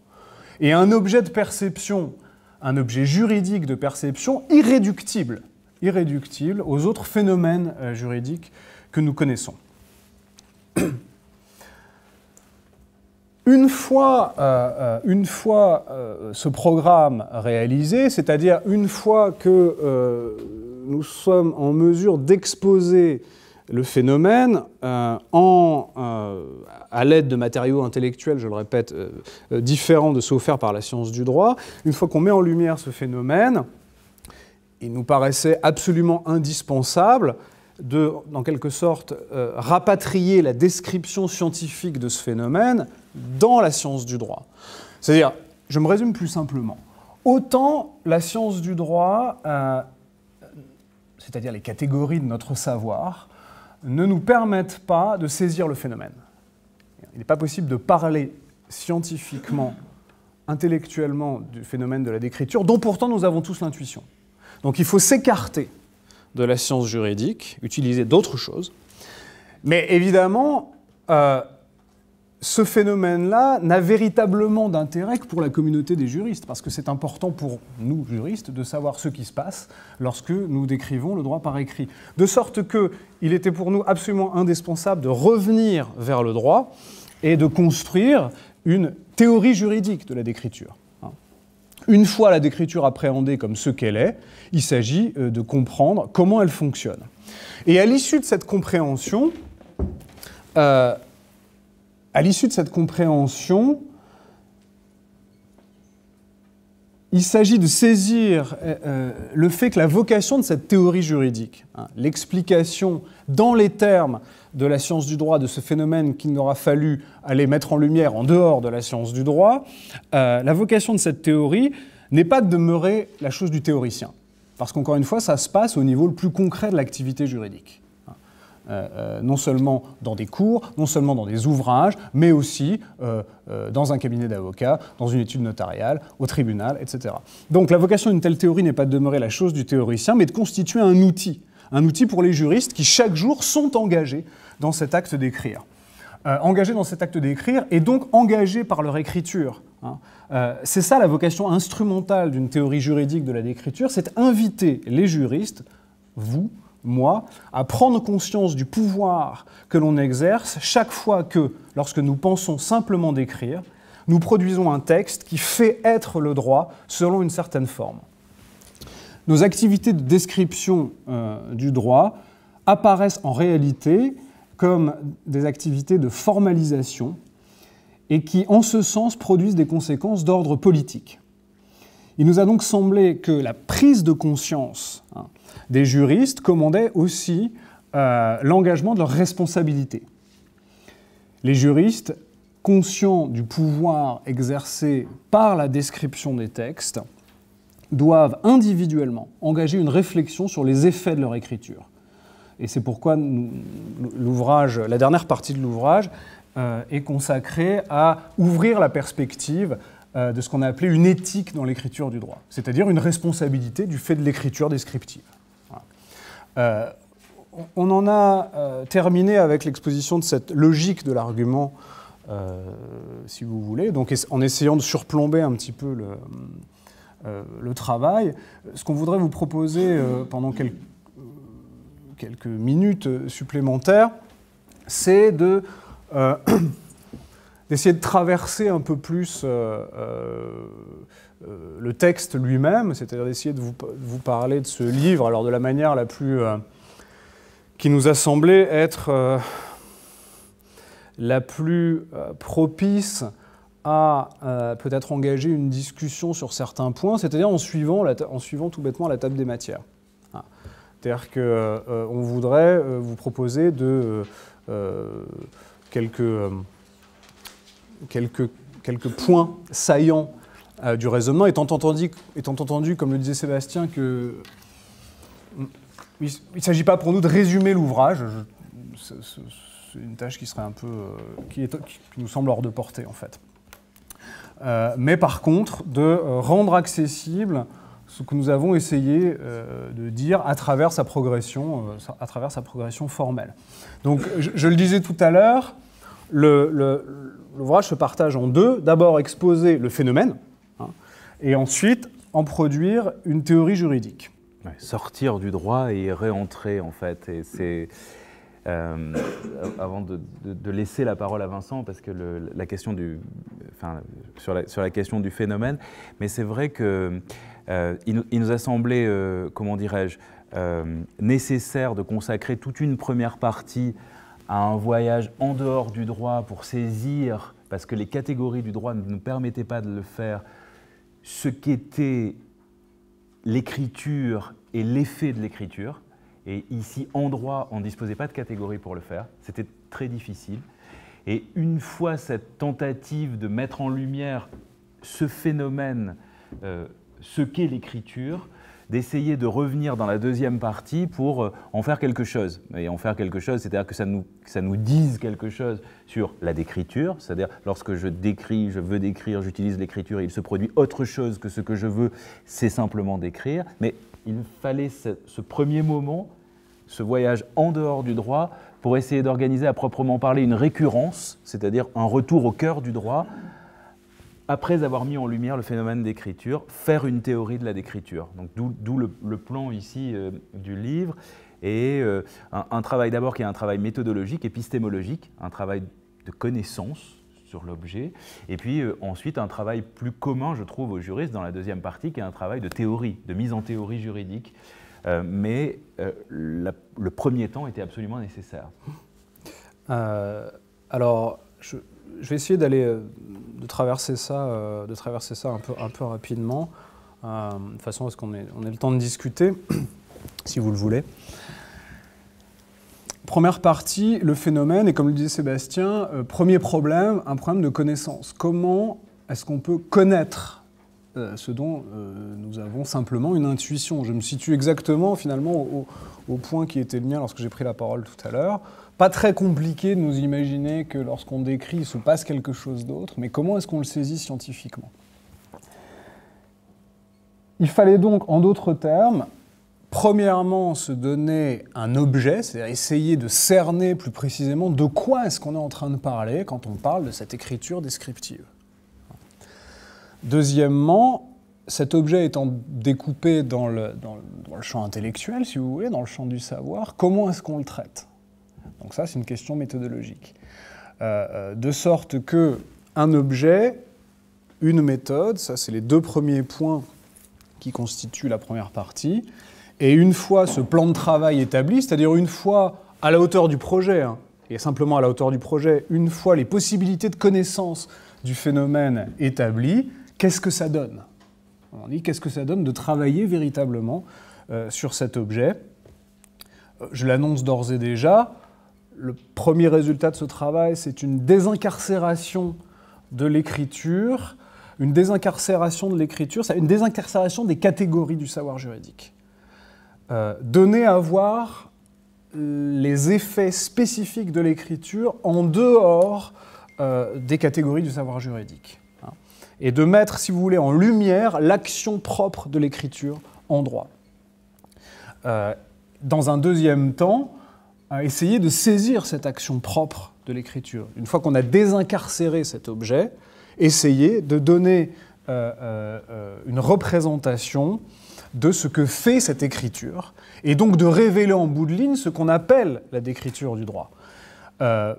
Et un objet de perception, un objet juridique de perception irréductible, irréductible aux autres phénomènes euh, juridiques que nous connaissons. Une fois, euh, euh, euh, ce programme réalisé, c'est-à-dire une fois que nous sommes en mesure d'exposer le phénomène à l'aide de matériaux intellectuels, je le répète, différents de ceux offerts par la science du droit, une fois qu'on met en lumière ce phénomène, il nous paraissait absolument indispensable de, en quelque sorte, euh, rapatrier la description scientifique de ce phénomène dans la science du droit. C'est-à-dire, je me résume plus simplement. Autant la science du droit, euh, c'est-à-dire les catégories de notre savoir, ne nous permettent pas de saisir le phénomène. Il n'est pas possible de parler scientifiquement, intellectuellement du phénomène de la décriture, dont pourtant nous avons tous l'intuition. Donc il faut s'écarter de la science juridique, utiliser d'autres choses. Mais évidemment, euh, ce phénomène-là n'a véritablement d'intérêt que pour la communauté des juristes, parce que c'est important pour nous, juristes, de savoir ce qui se passe lorsque nous décrivons le droit par écrit. De sorte qu'il était pour nous absolument indispensable de revenir vers le droit et de construire une théorie juridique de la décriture. Une fois la décriture appréhendée comme ce qu'elle est, il s'agit euh, de comprendre comment elle fonctionne. Et à l'issue de cette compréhension, euh, à l'issue de cette compréhension, il s'agit de saisir euh, euh, le fait que la vocation de cette théorie juridique, hein, l'explication dans les termes de la science du droit de ce phénomène qu'il n'aura fallu aller mettre en lumière en dehors de la science du droit, euh, la vocation de cette théorie n'est pas de demeurer la chose du théoricien. Parce qu'encore une fois, ça se passe au niveau le plus concret de l'activité juridique. Euh, euh, non seulement dans des cours, non seulement dans des ouvrages, mais aussi euh, dans un cabinet d'avocats, dans une étude notariale, au tribunal, etc. Donc la vocation d'une telle théorie n'est pas de demeurer la chose du théoricien, mais de constituer un outil, un outil pour les juristes qui chaque jour sont engagés dans cet acte d'écrire. engagés dans cet acte d'écrire et donc engagés par leur écriture. Hein. c'est ça la vocation instrumentale d'une théorie juridique de la décriture, c'est inviter les juristes, vous, moi, à prendre conscience du pouvoir que l'on exerce chaque fois que, lorsque nous pensons simplement d'écrire, nous produisons un texte qui fait être le droit selon une certaine forme. Nos activités de description euh, du droit apparaissent en réalité comme des activités de formalisation et qui, en ce sens, produisent des conséquences d'ordre politique. Il nous a donc semblé que la prise de conscience hein, des juristes commandaient aussi euh, l'engagement de leurs responsabilités. Les juristes, conscients du pouvoir exercé par la description des textes, doivent individuellement engager une réflexion sur les effets de leur écriture. Et c'est pourquoi l'ouvrage, la dernière partie de l'ouvrage euh, est consacrée à ouvrir la perspective euh, de ce qu'on a appelé une éthique dans l'écriture du droit, c'est-à-dire une responsabilité du fait de l'écriture descriptive. Euh, on en a euh, terminé avec l'exposition de cette logique de l'argument, euh, si vous voulez, donc en essayant de surplomber un petit peu le, travail. Ce qu'on voudrait vous proposer pendant quelques, minutes supplémentaires, c'est de d'essayer de traverser un peu plus euh, le texte lui-même, c'est-à-dire d'essayer de vous, parler de ce livre, alors de la manière la plus. Euh, qui nous a semblé être euh, la plus propice à peut-être engager une discussion sur certains points, c'est-à-dire en suivant, en suivant tout bêtement la table des matières. Ah. C'est-à-dire qu'on voudrait vous proposer de quelques, quelques, quelques points saillants euh, du raisonnement, étant entendu, étant entendu, comme le disait Sébastien, que il ne s'agit pas pour nous de résumer l'ouvrage. C'est une tâche qui serait un peu, euh, qui, nous semble hors de portée en fait. Euh, mais par contre, de rendre accessible ce que nous avons essayé de dire à travers sa progression, à travers sa progression formelle. Donc, je, le disais tout à l'heure, l'ouvrage se partage en deux. D'abord, exposer le phénomène, et ensuite en produire une théorie juridique. sortir du droit et réentrer en fait. Et c'est euh, avant de, laisser la parole à Vincent parce que la question du, enfin, sur la, question du phénomène, mais c'est vrai que euh, il, nous a semblé, euh, comment dirais-je, nécessaire de consacrer toute une première partie à un voyage en dehors du droit pour saisir, parce que les catégories du droit ne nous permettaient pas de le faire ce qu'était l'écriture et l'effet de l'écriture. Et ici, en droit, on ne disposait pas de catégorie pour le faire. C'était très difficile. Et une fois cette tentative de mettre en lumière ce phénomène, euh, ce qu'est l'écriture, d'essayer de revenir dans la deuxième partie pour euh, en faire quelque chose. Et en faire quelque chose, c'est-à-dire que ça nous, dise quelque chose sur la décriture, c'est-à-dire lorsque je décris, je veux décrire, j'utilise l'écriture, il se produit autre chose que ce que je veux, c'est simplement d'écrire. Mais il fallait ce premier moment, ce voyage en dehors du droit, pour essayer d'organiser à proprement parler une récurrence, c'est-à-dire un retour au cœur du droit, après avoir mis en lumière le phénomène d'écriture, faire une théorie de la décriture. Donc d'où le, plan ici euh, du livre et euh, un, travail d'abord qui est un travail méthodologique, épistémologique, un travail de connaissance sur l'objet, et puis euh, ensuite un travail plus commun, je trouve, aux juristes dans la deuxième partie, qui est un travail de théorie, de mise en théorie juridique. mais le premier temps était absolument nécessaire. alors, je, je vais essayer d'aller euh, de traverser ça, euh, de traverser ça un peu, rapidement, euh, de façon à ce qu'on ait, le temps de discuter, si vous le voulez. Première partie, le phénomène, et comme le disait Sébastien, premier problème, un problème de connaissance. Comment est-ce qu'on peut connaître ce dont nous avons simplement une intuition Je me situe exactement finalement au, point qui était le mien lorsque j'ai pris la parole tout à l'heure pas très compliqué de nous imaginer que lorsqu'on décrit, il se passe quelque chose d'autre, mais comment est-ce qu'on le saisit scientifiquement Il fallait donc, en d'autres termes, premièrement se donner un objet, c'est-à-dire essayer de cerner plus précisément de quoi est-ce qu'on est en train de parler quand on parle de cette écriture descriptive. Deuxièmement, cet objet étant découpé dans le champ intellectuel, si vous voulez, dans le champ du savoir, comment est-ce qu'on le traite donc ça, c'est une question méthodologique. Euh, euh, de sorte que un objet, une méthode, ça c'est les deux premiers points qui constituent la première partie, et une fois ce plan de travail établi, c'est-à-dire une fois à la hauteur du projet, hein, et simplement à la hauteur du projet, une fois les possibilités de connaissance du phénomène établies, qu'est-ce que ça donne On dit qu'est-ce que ça donne de travailler véritablement euh, sur cet objet. Je l'annonce d'ores et déjà, le premier résultat de ce travail, c'est une désincarcération de l'écriture, une désincarcération de l'écriture, une désincarcération des catégories du savoir juridique. Euh, donner à voir les effets spécifiques de l'écriture en dehors euh, des catégories du savoir juridique. et de mettre, si vous voulez, en lumière l'action propre de l'écriture en droit. Euh, dans un deuxième temps, à essayer de saisir cette action propre de l'écriture. Une fois qu'on a désincarcéré cet objet, essayer de donner euh, euh, une représentation de ce que fait cette écriture, et donc de révéler en bout de ligne ce qu'on appelle la décriture du droit. Euh,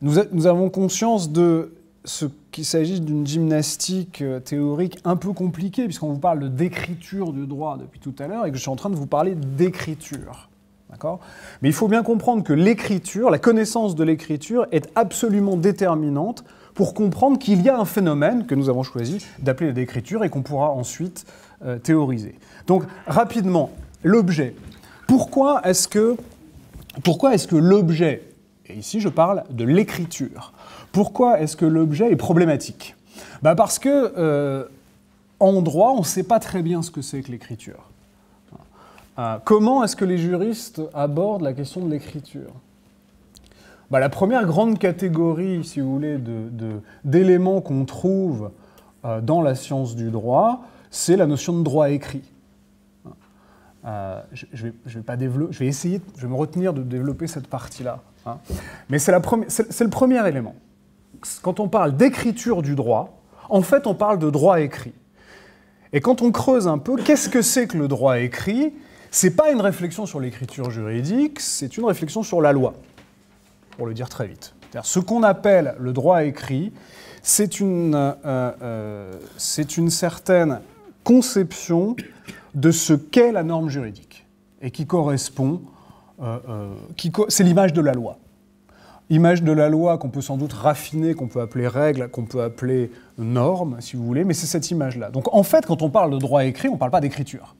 nous, avons conscience de ce qu'il s'agit d'une gymnastique théorique un peu compliquée, puisqu'on vous parle de d'écriture du droit depuis tout à l'heure, et que je suis en train de vous parler d'écriture. Mais il faut bien comprendre que l'écriture, la connaissance de l'écriture est absolument déterminante pour comprendre qu'il y a un phénomène que nous avons choisi d'appeler l'écriture et qu'on pourra ensuite euh, théoriser. Donc rapidement, l'objet. Pourquoi est-ce que, l'objet, et ici je parle de l'écriture, pourquoi est-ce que l'objet est problématique bah, Parce que euh, en droit, on ne sait pas très bien ce que c'est que l'écriture. Euh, comment est-ce que les juristes abordent la question de l'écriture bah, La première grande catégorie, si vous voulez, d'éléments qu'on trouve euh, dans la science du droit, c'est la notion de droit écrit. Euh, je, vais, essayer, je vais me retenir de développer cette partie-là. Hein. Mais c'est le premier élément. Quand on parle d'écriture du droit, en fait, on parle de droit écrit. Et quand on creuse un peu, qu'est-ce que c'est que le droit écrit n'est pas une réflexion sur l'écriture juridique, c'est une réflexion sur la loi, pour le dire très vite. Ce qu'on appelle le droit écrit, c'est une, euh, euh, une certaine conception de ce qu'est la norme juridique et qui correspond, euh, qui c'est l'image de la loi. Image de la loi qu'on peut sans doute raffiner, qu'on peut appeler règle, qu'on peut appeler norme, si vous voulez, mais c'est cette image-là. Donc en fait, quand on parle de droit écrit, on ne parle pas d'écriture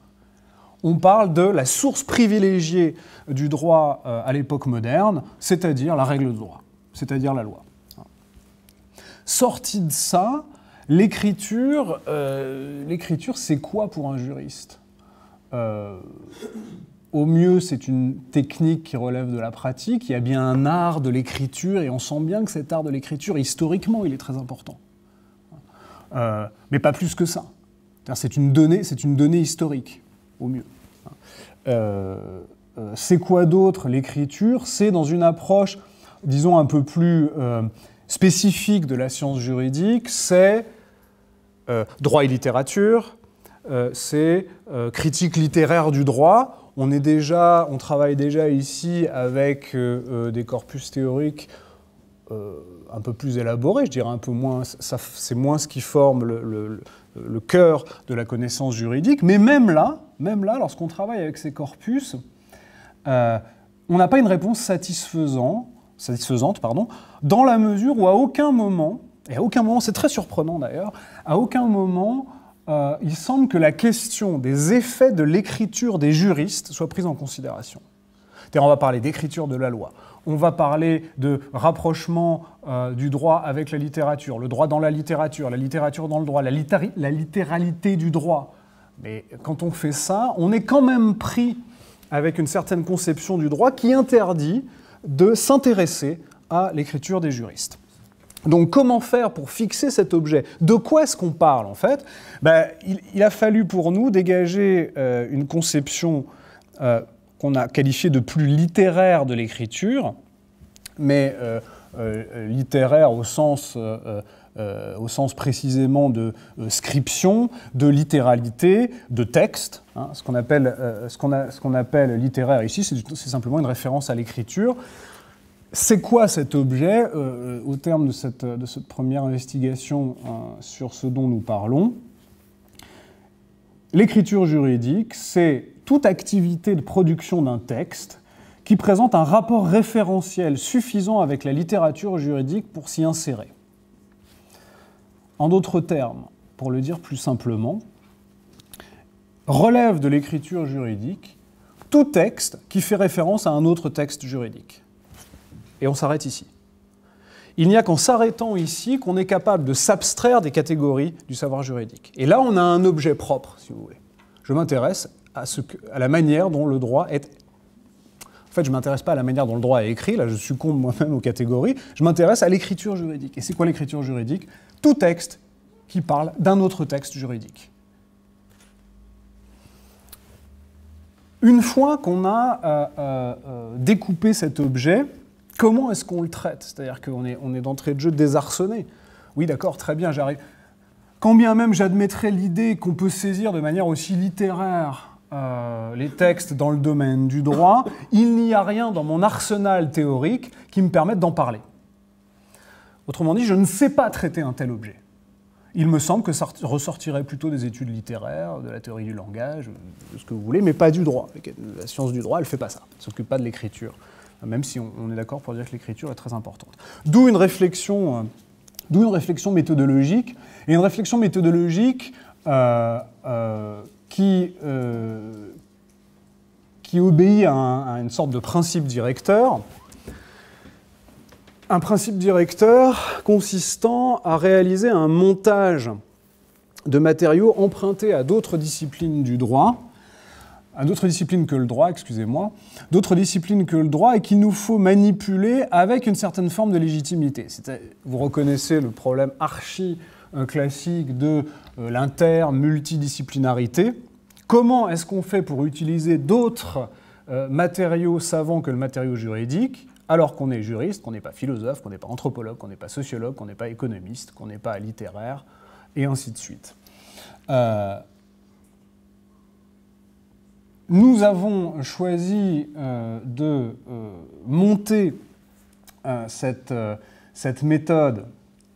on parle de la source privilégiée du droit euh, à l'époque moderne, c'est-à-dire la règle de droit, c'est-à-dire la loi. Sorti de ça, l'écriture, euh, l'écriture c'est quoi pour un juriste euh, Au mieux, c'est une technique qui relève de la pratique. Il y a bien un art de l'écriture et on sent bien que cet art de l'écriture, historiquement, il est très important. mais pas plus que ça. C'est une donnée, c'est une donnée historique au mieux. Euh, euh, c'est quoi d'autre l'écriture C'est dans une approche, disons, un peu plus euh, spécifique de la science juridique, c'est droit et littérature, c'est critique littéraire du droit. On, est déjà, on travaille déjà ici avec des corpus théoriques un peu plus élaborés, je dirais un peu moins, c'est moins ce qui forme le, le cœur de la connaissance juridique, mais même là, même là, lorsqu'on travaille avec ces corpus, euh, on n'a pas une réponse satisfaisante, pardon, dans la mesure où à aucun moment, et à aucun moment, c'est très surprenant d'ailleurs, à aucun moment, euh, il semble que la question des effets de l'écriture des juristes soit prise en considération. On va parler d'écriture de la loi, on va parler de rapprochement euh, du droit avec la littérature, le droit dans la littérature, la littérature dans le droit, la, littéralité du droit. Mais quand on fait ça, on est quand même pris avec une certaine conception du droit qui interdit de s'intéresser à l'écriture des juristes. Donc comment faire pour fixer cet objet De quoi est-ce qu'on parle en fait ben, il, a fallu pour nous dégager euh, une conception euh, qu'on a qualifié de plus littéraire de l'écriture, mais euh, euh, euh, littéraire au sens, au sens précisément de scription, de littéralité, de texte. Hein, ce qu'on appelle, ce qu'on qu'on appelle littéraire ici, c'est simplement une référence à l'écriture. C'est quoi cet objet Au terme de cette, de cette première investigation hein, sur ce dont nous parlons, l'écriture juridique, c'est toute activité de production d'un texte qui présente un rapport référentiel suffisant avec la littérature juridique pour s'y insérer. En d'autres termes, pour le dire plus simplement, relève de l'écriture juridique tout texte qui fait référence à un autre texte juridique. Et on s'arrête ici. Il n'y a qu'en s'arrêtant ici qu'on est capable de s'abstraire des catégories du savoir juridique. Et là, on a un objet propre, si vous voulez. Je m'intéresse à, la manière dont le droit est en fait, je ne m'intéresse pas à la manière dont le droit est écrit, là je succombe moi-même aux catégories, je m'intéresse à l'écriture juridique. Et c'est quoi l'écriture juridique Tout texte qui parle d'un autre texte juridique. Une fois qu'on a euh, euh, euh, découpé cet objet, comment est-ce qu'on le traite C'est-à-dire qu'on est, on est d'entrée de jeu désarçonné. Oui, d'accord, très bien, j'arrive. Quand bien même j'admettrais l'idée qu'on peut saisir de manière aussi littéraire euh, les textes dans le domaine du droit, il n'y a rien dans mon arsenal théorique qui me permette d'en parler. Autrement dit, je ne sais pas traiter un tel objet. Il me semble que ça ressortirait plutôt des études littéraires, de la théorie du langage, de ce que vous voulez, mais pas du droit. La science du droit, elle ne fait pas ça, elle ne s'occupe pas de l'écriture, même si on est d'accord pour dire que l'écriture est très importante. D'où une réflexion... Euh, d'où une réflexion méthodologique, et une réflexion méthodologique euh, euh, qui, obéit à, une sorte de principe directeur. Un principe directeur consistant à réaliser un montage de matériaux empruntés à d'autres disciplines du droit, à d'autres disciplines que le droit, excusez-moi, d'autres disciplines que le droit et qu'il nous faut manipuler avec une certaine forme de légitimité. Vous reconnaissez le problème archi un classique de euh, l'inter-multidisciplinarité. Comment est-ce qu'on fait pour utiliser d'autres euh, matériaux savants que le matériau juridique alors qu'on est juriste, qu'on n'est pas philosophe, qu'on n'est pas anthropologue, qu'on n'est pas sociologue, qu'on n'est pas économiste, qu'on n'est pas littéraire, et ainsi de suite. Euh, nous avons choisi de monter cette méthode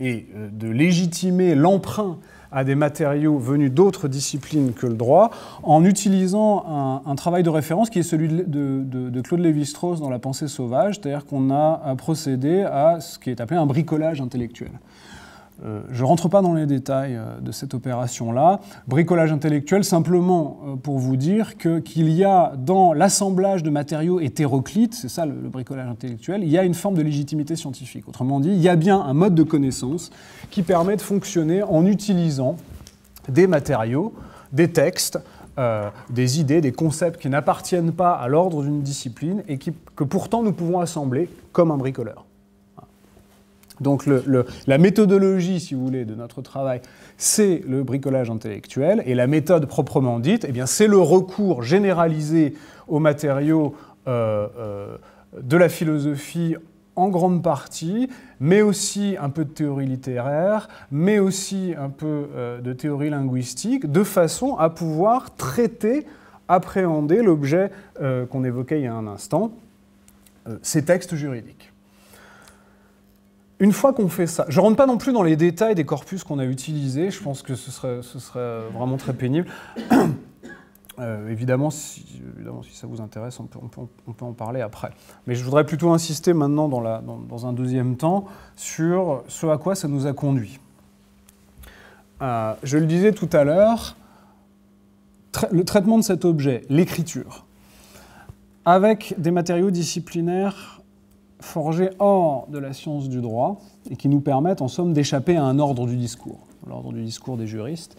et euh, de légitimer l'emprunt à des matériaux venus d'autres disciplines que le droit, en utilisant un, travail de référence qui est celui de, de Claude Lévi-Strauss dans La pensée sauvage, c'est-à-dire qu'on a euh, procédé à ce qui est appelé un bricolage intellectuel. Euh, je ne rentre pas dans les détails euh, de cette opération-là. Bricolage intellectuel, simplement euh, pour vous dire qu'il y a dans l'assemblage de matériaux hétéroclites, c'est ça le, bricolage intellectuel, il y a une forme de légitimité scientifique. Autrement dit, il y a bien un mode de connaissance qui permet de fonctionner en utilisant des matériaux, des textes, des idées, des concepts qui n'appartiennent pas à l'ordre d'une discipline et que pourtant nous pouvons assembler comme un bricoleur. Donc la méthodologie, si vous voulez, de notre travail, c'est le bricolage intellectuel, et la méthode proprement dite, eh bien, c'est le recours généralisé aux matériaux euh, euh, de la philosophie en grande partie, mais aussi un peu de théorie littéraire, mais aussi un peu euh, de théorie linguistique, de façon à pouvoir traiter, appréhender l'objet qu'on évoquait il y a un instant, ces textes juridiques. Une fois qu'on fait ça, je ne rentre pas non plus dans les détails des corpus qu'on a utilisés, je pense que ce serait, vraiment très pénible. Euh, évidemment, si, ça vous intéresse, on peut, en parler après. Mais je voudrais plutôt insister maintenant, dans, un deuxième temps, sur ce à quoi ça nous a conduit. Euh, je le disais tout à l'heure, le traitement de cet objet, l'écriture, avec des matériaux disciplinaires forgés hors de la science du droit et qui nous permettent en somme d'échapper à un ordre du discours, l'ordre du discours des juristes,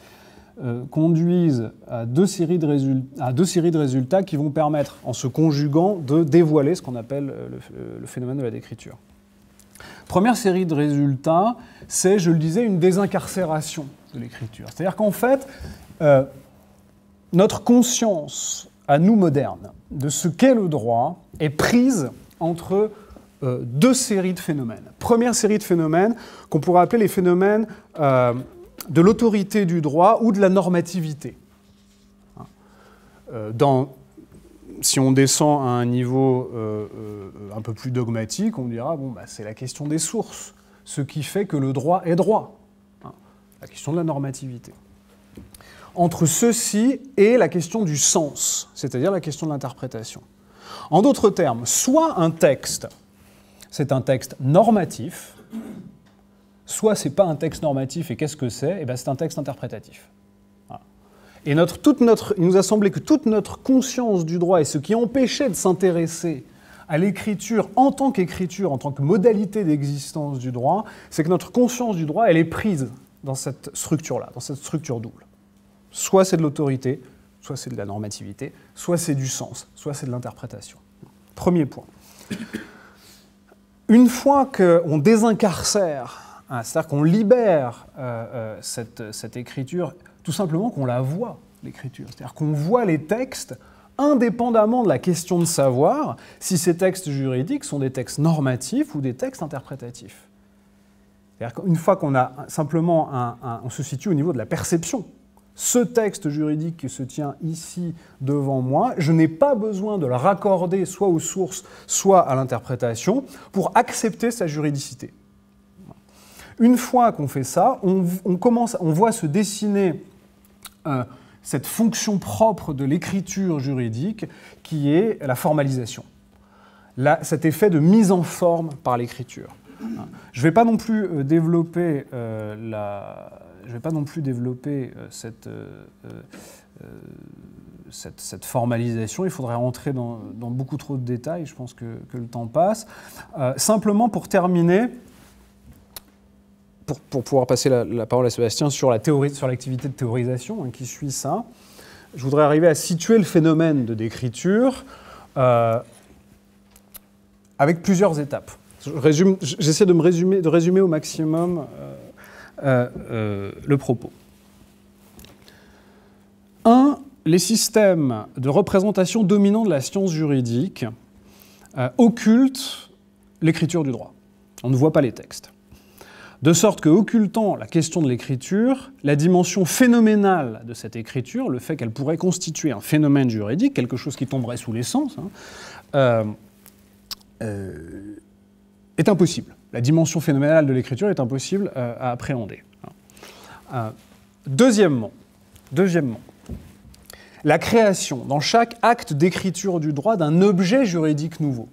euh, conduisent à deux, séries de résultats, à deux séries de résultats qui vont permettre, en se conjuguant, de dévoiler ce qu'on appelle euh, euh, le, phénomène de la décriture. Première série de résultats, c'est, je le disais, une désincarcération de l'écriture. C'est-à-dire qu'en fait, notre conscience à nous modernes de ce qu'est le droit est prise entre euh, deux séries de phénomènes. Première série de phénomènes qu'on pourrait appeler les phénomènes euh, de l'autorité du droit ou de la normativité. Hein. Euh, si on descend à un niveau un peu plus dogmatique, on dira bon, bah, c'est la question des sources, ce qui fait que le droit est droit. Hein, la question de la normativité entre ceci et la question du sens, c'est-à-dire la question de l'interprétation. En d'autres termes, soit un texte c'est un texte normatif, soit c'est pas un texte normatif, et qu'est-ce que c'est eh ben, C'est un texte interprétatif. Et notre, toute notre, il nous a semblé que toute notre conscience du droit et ce qui empêchait de s'intéresser à l'écriture en tant qu'écriture, en tant que modalité d'existence du droit, c'est que notre conscience du droit, elle est prise dans cette structure-là, dans cette structure double. Soit c'est de l'autorité, soit c'est de la normativité, soit c'est du sens, soit c'est de l'interprétation. Premier point. Une fois qu'on désincarcère, hein, c'est-à-dire qu'on libère euh, euh, cette, écriture, tout simplement qu'on la voit, l'écriture, c'est-à-dire qu'on voit les textes indépendamment de la question de savoir si ces textes juridiques sont des textes normatifs ou des textes interprétatifs. C'est-à-dire qu'une fois qu'on a simplement on se situe au niveau de la perception ce texte juridique qui se tient ici devant moi, je n'ai pas besoin de le raccorder soit aux sources, soit à l'interprétation pour accepter sa juridicité. Une fois qu'on fait ça, on, commence, on voit se dessiner euh, cette fonction propre de l'écriture juridique qui est la formalisation. Là, cet effet de mise en forme par l'écriture. Je ne vais pas non plus euh, développer euh, la, ne vais pas non plus développer euh, euh, euh, cette, cette, formalisation. Il faudrait rentrer dans, beaucoup trop de détails. Je pense que, le temps passe. simplement pour terminer, pour, pouvoir passer la, parole à Sébastien sur la théorie, sur l'activité de théorisation hein, qui suit ça, je voudrais arriver à situer le phénomène de décriture avec plusieurs étapes. J'essaie de me résumer, de résumer au maximum euh, euh, le propos. Un, les systèmes de représentation dominants de la science juridique euh, occultent l'écriture du droit. On ne voit pas les textes. De sorte que, occultant la question de l'écriture, la dimension phénoménale de cette écriture, le fait qu'elle pourrait constituer un phénomène juridique, quelque chose qui tomberait sous les sens, hein, est impossible la dimension phénoménale de l'écriture est impossible euh, à appréhender. Euh, deuxièmement, la création dans chaque acte d'écriture du droit d'un objet juridique nouveau,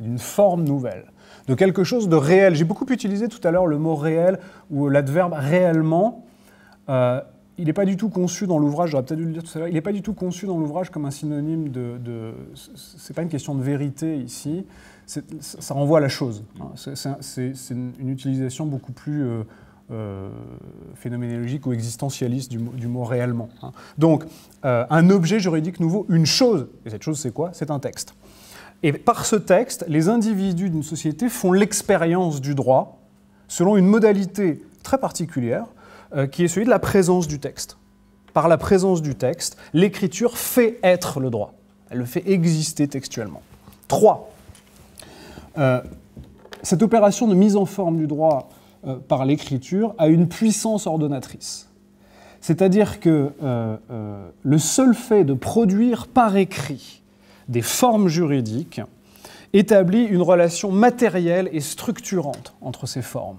d'une forme nouvelle, de quelque chose de réel. J'ai beaucoup utilisé tout à l'heure le mot réel ou l'adverbe réellement. Euh, il n'est pas du tout conçu dans l'ouvrage, j'aurais peut-être dû le dire tout à l'heure, il n'est pas du tout conçu dans l'ouvrage comme un synonyme de... de c'est pas une question de vérité ici, ça renvoie à la chose. Hein. C'est une, utilisation beaucoup plus euh, euh, phénoménologique ou existentialiste du, mot réellement. Hein. Donc, euh, un objet juridique nouveau, une chose, et cette chose c'est quoi C'est un texte. Et par ce texte, les individus d'une société font l'expérience du droit selon une modalité très particulière, qui est celui de la présence du texte. Par la présence du texte, l'écriture fait être le droit. Elle le fait exister textuellement. Trois. Euh, cette opération de mise en forme du droit euh, par l'écriture a une puissance ordonnatrice. C'est-à-dire que euh, le seul fait de produire par écrit des formes juridiques établit une relation matérielle et structurante entre ces formes.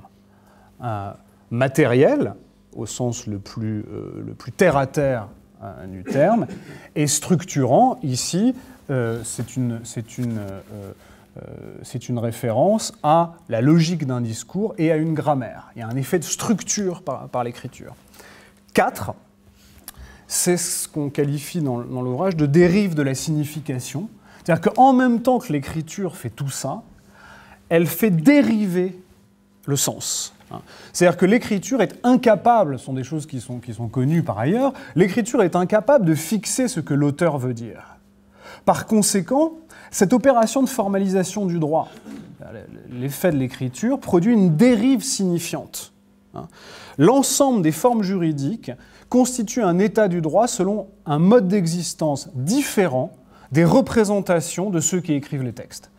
matérielle, au sens le plus, terre-à-terre hein, du terme, et structurant, ici, c'est une euh, c'est une référence à la logique d'un discours et à une grammaire. Il y a un effet de structure par, l'écriture. 4. C'est ce qu'on qualifie dans, l'ouvrage de dérive de la signification. C'est-à-dire qu'en même temps que l'écriture fait tout ça, elle fait dériver le sens. Hein. C'est-à-dire que l'écriture est incapable, ce sont des choses sont, qui sont connues par ailleurs, l'écriture est incapable de fixer ce que l'auteur veut dire. Par conséquent, cette opération de formalisation du droit, l'effet de l'écriture, produit une dérive signifiante. L'ensemble des formes juridiques constitue un état du droit selon un mode d'existence différent des représentations de ceux qui écrivent les textes.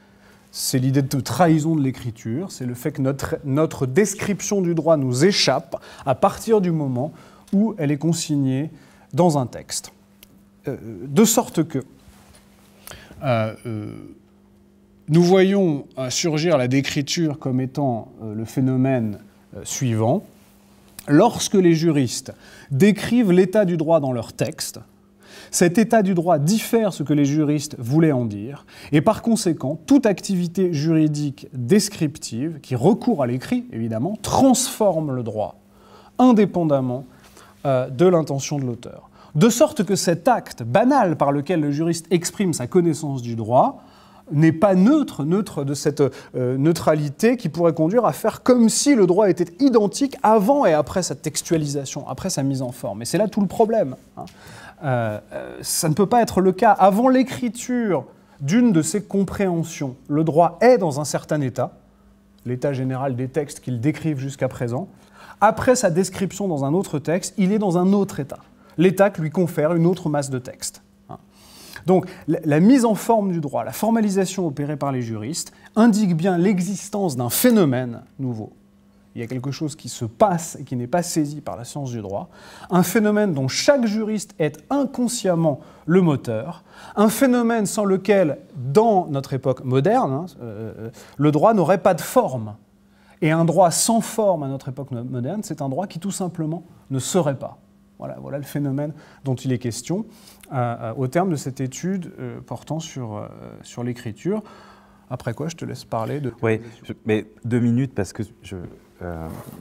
C'est l'idée de trahison de l'écriture, c'est le fait que notre, notre, description du droit nous échappe à partir du moment où elle est consignée dans un texte. Euh, de sorte que euh, nous voyons surgir la décriture comme étant euh, le phénomène euh, suivant. Lorsque les juristes décrivent l'état du droit dans leur texte, cet état du droit diffère ce que les juristes voulaient en dire, et par conséquent, toute activité juridique descriptive, qui recourt à l'écrit, évidemment, transforme le droit, indépendamment de l'intention de l'auteur. De sorte que cet acte banal par lequel le juriste exprime sa connaissance du droit n'est pas neutre, neutre de cette euh, neutralité qui pourrait conduire à faire comme si le droit était identique avant et après sa textualisation, après sa mise en forme. Et c'est là tout le problème. Hein. Euh, euh, ça ne peut pas être le cas. Avant l'écriture d'une de ces compréhensions, le droit est dans un certain état, l'état général des textes qu'il décrive jusqu'à présent. Après sa description dans un autre texte, il est dans un autre état l'État lui confère une autre masse de textes. Donc la mise en forme du droit, la formalisation opérée par les juristes indique bien l'existence d'un phénomène nouveau. Il y a quelque chose qui se passe et qui n'est pas saisi par la science du droit, un phénomène dont chaque juriste est inconsciemment le moteur, un phénomène sans lequel, dans notre époque moderne, hein, euh, euh, le droit n'aurait pas de forme. Et un droit sans forme à notre époque moderne, c'est un droit qui tout simplement ne serait pas. Voilà, le phénomène dont il est question euh, euh, au terme de cette étude euh, portant sur, sur l'écriture. Après quoi, je te laisse parler de... Oui, mais deux minutes parce que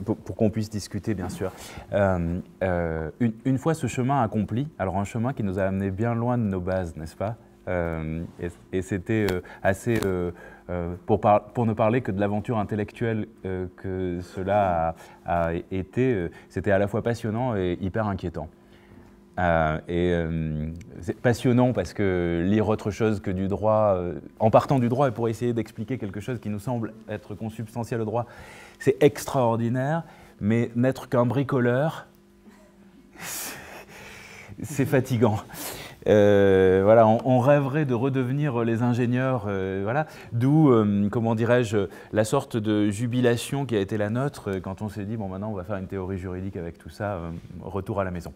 pour, qu'on puisse discuter, bien sûr. une, fois ce chemin accompli, alors un chemin qui nous a amené bien loin de nos bases, n'est-ce pas et c'était assez euh, pour, ne parler que de l'aventure intellectuelle euh, que cela a, été, euh, c'était à la fois passionnant et hyper inquiétant. et c'est passionnant parce que lire autre chose que du droit, en partant du droit et pour essayer d'expliquer quelque chose qui nous semble être consubstantiel au droit, c'est extraordinaire, mais n'être qu'un bricoleur, c'est fatigant. Euh, voilà, on, rêverait de redevenir euh, les ingénieurs, euh, voilà. D'où, comment dirais-je, la sorte de jubilation qui a été la nôtre quand on s'est dit bon, maintenant on va faire une théorie juridique avec tout ça, retour à la maison.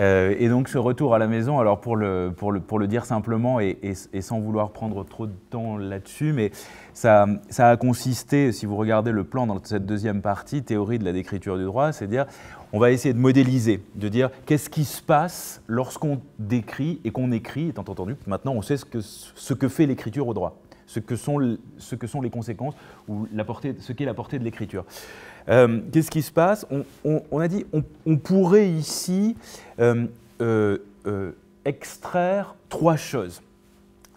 et donc ce retour à la maison, alors pour le, pour le, pour le dire simplement et, sans vouloir prendre trop de temps là-dessus, mais ça, ça a consisté, si vous regardez le plan dans cette deuxième partie, théorie de la décriture du droit, c'est à dire on va essayer de modéliser, de dire qu'est-ce qui se passe lorsqu'on décrit et qu'on écrit, étant entendu que maintenant on sait ce que, ce que fait l'écriture au droit, ce que, sont, ce que sont les conséquences ou la portée, ce qu'est la portée de l'écriture. Euh, qu'est-ce qui se passe on, a dit on, pourrait ici euh, euh, extraire trois choses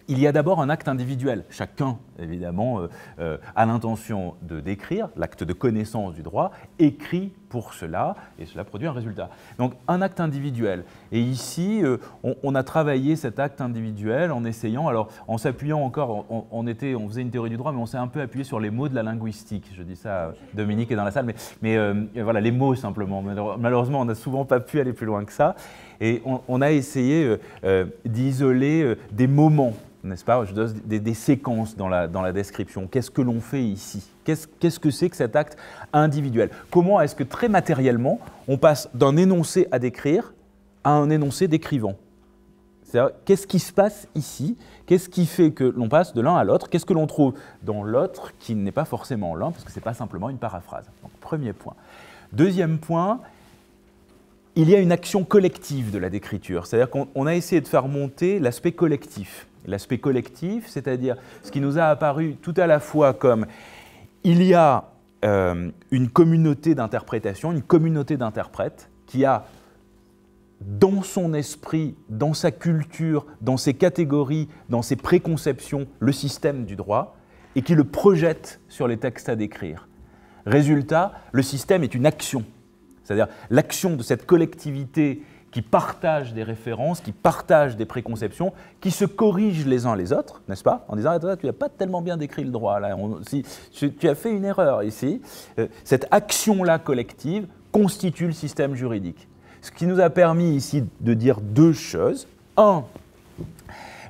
il y a d'abord un acte individuel. Chacun, évidemment, euh, euh, a l'intention de décrire, l'acte de connaissance du droit, écrit pour cela, et cela produit un résultat. Donc un acte individuel. Et ici, euh, on, a travaillé cet acte individuel en essayant, alors en s'appuyant encore, on, était, on faisait une théorie du droit, mais on s'est un peu appuyé sur les mots de la linguistique. Je dis ça, à Dominique est dans la salle, mais, voilà, les mots simplement. Malheureusement, on n'a souvent pas pu aller plus loin que ça. Et on a essayé d'isoler des moments n'est-ce pas Je donne des, séquences dans la, description. Qu'est-ce que l'on fait ici Qu'est-ce que c'est que cet acte individuel Comment est-ce que très matériellement, on passe d'un énoncé à décrire à un énoncé décrivant Qu'est-ce qui se passe ici Qu'est-ce qui fait que l'on passe de l'un à l'autre Qu'est-ce que l'on trouve dans l'autre qui n'est pas forcément l'un, parce que ce n'est pas simplement une paraphrase Donc, Premier point. Deuxième point, il y a une action collective de la décriture. C'est-à-dire qu'on a essayé de faire monter l'aspect collectif. L'aspect collectif, c'est-à-dire ce qui nous a apparu tout à la fois comme il y a euh, une communauté d'interprétation, une communauté d'interprètes qui a dans son esprit, dans sa culture, dans ses catégories, dans ses préconceptions, le système du droit, et qui le projette sur les textes à décrire. Résultat, le système est une action c'est-à-dire l'action de cette collectivité qui partage des références, qui partage des préconceptions, qui se corrige les uns les autres, n'est-ce pas En disant, tu n'as pas tellement bien décrit le droit, là. tu, as fait une erreur ici. Euh, cette action-là collective constitue le système juridique. Ce qui nous a permis ici de dire deux choses. Un,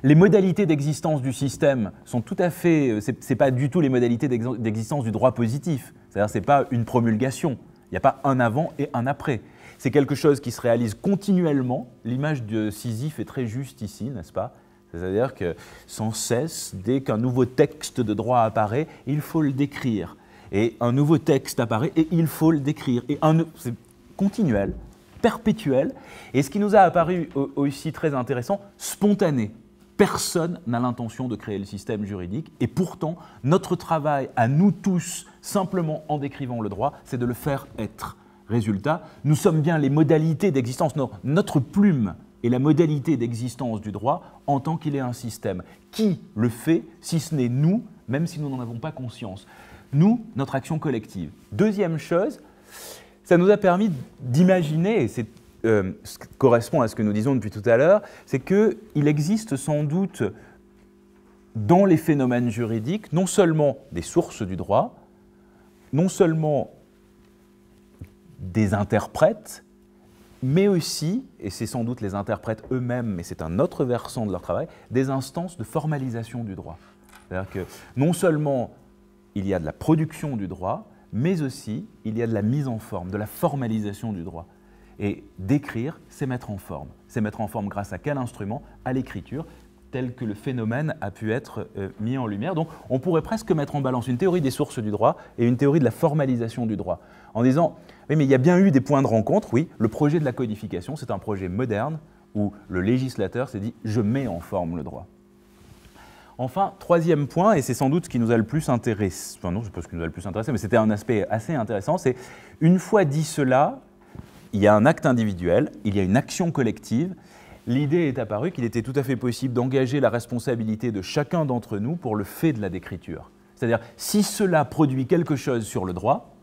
les modalités d'existence du système sont tout à fait, n'est euh, pas du tout les modalités d'existence du droit positif. C'est-à-dire, ce n'est pas une promulgation n'y a pas un avant et un après. C'est quelque chose qui se réalise continuellement. L'image de Sisyphe est très juste ici, n'est-ce pas C'est-à-dire que sans cesse, dès qu'un nouveau texte de droit apparaît, il faut le décrire. Et un nouveau texte apparaît et il faut le décrire. Et c'est continuel, perpétuel. Et ce qui nous a apparu aussi très intéressant, spontané. Personne n'a l'intention de créer le système juridique. Et pourtant, notre travail à nous tous, simplement en décrivant le droit, c'est de le faire être. Résultat, nous sommes bien les modalités d'existence, notre plume est la modalité d'existence du droit en tant qu'il est un système. Qui le fait si ce n'est nous, même si nous n'en avons pas conscience Nous, notre action collective. Deuxième chose, ça nous a permis d'imaginer, et c'est euh, ce qui correspond à ce que nous disons depuis tout à l'heure, c'est qu'il existe sans doute dans les phénomènes juridiques non seulement des sources du droit, non seulement des interprètes, mais aussi, et c'est sans doute les interprètes eux-mêmes, mais c'est un autre versant de leur travail, des instances de formalisation du droit. C'est-à-dire que non seulement il y a de la production du droit, mais aussi il y a de la mise en forme, de la formalisation du droit. Et décrire, c'est mettre en forme. C'est mettre en forme grâce à quel instrument À l'écriture tel que le phénomène a pu être euh, mis en lumière. Donc on pourrait presque mettre en balance une théorie des sources du droit et une théorie de la formalisation du droit, en disant, oui, mais il y a bien eu des points de rencontre, oui, le projet de la codification, c'est un projet moderne où le législateur s'est dit, je mets en forme le droit. Enfin, troisième point, et c'est sans doute ce qui nous a le plus intéressé, enfin non, pas ce qui nous a le plus intéressé, mais c'était un aspect assez intéressant, c'est une fois dit cela, il y a un acte individuel, il y a une action collective, l'idée est apparue qu'il était tout à fait possible d'engager la responsabilité de chacun d'entre nous pour le fait de la décriture. C'est-à-dire, si cela produit quelque chose sur le droit,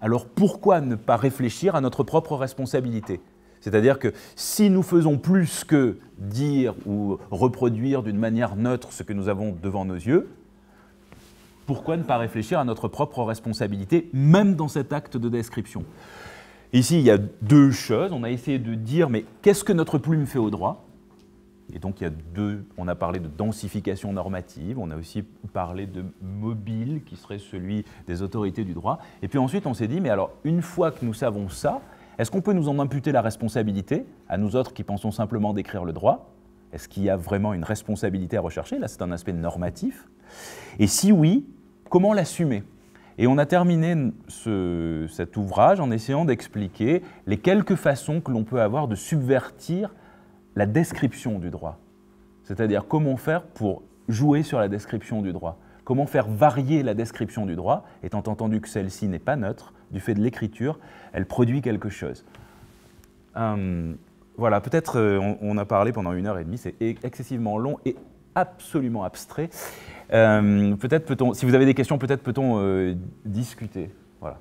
alors pourquoi ne pas réfléchir à notre propre responsabilité c'est-à-dire que si nous faisons plus que dire ou reproduire d'une manière neutre ce que nous avons devant nos yeux, pourquoi ne pas réfléchir à notre propre responsabilité, même dans cet acte de description Ici, il y a deux choses. On a essayé de dire, mais qu'est-ce que notre plume fait au droit Et donc, il y a deux. On a parlé de densification normative. On a aussi parlé de mobile, qui serait celui des autorités du droit. Et puis ensuite, on s'est dit, mais alors, une fois que nous savons ça, est-ce qu'on peut nous en imputer la responsabilité à nous autres qui pensons simplement décrire le droit Est-ce qu'il y a vraiment une responsabilité à rechercher Là, c'est un aspect normatif. Et si oui, comment l'assumer et on a terminé ce, cet ouvrage en essayant d'expliquer les quelques façons que l'on peut avoir de subvertir la description du droit. C'est-à-dire comment faire pour jouer sur la description du droit. Comment faire varier la description du droit, étant entendu que celle-ci n'est pas neutre, du fait de l'écriture, elle produit quelque chose. Hum, voilà, peut-être euh, on, on a parlé pendant une heure et demie, c'est excessivement long et absolument abstrait. Euh, peut-être peut-on, si vous avez des questions, peut-être peut-on euh, discuter. Voilà.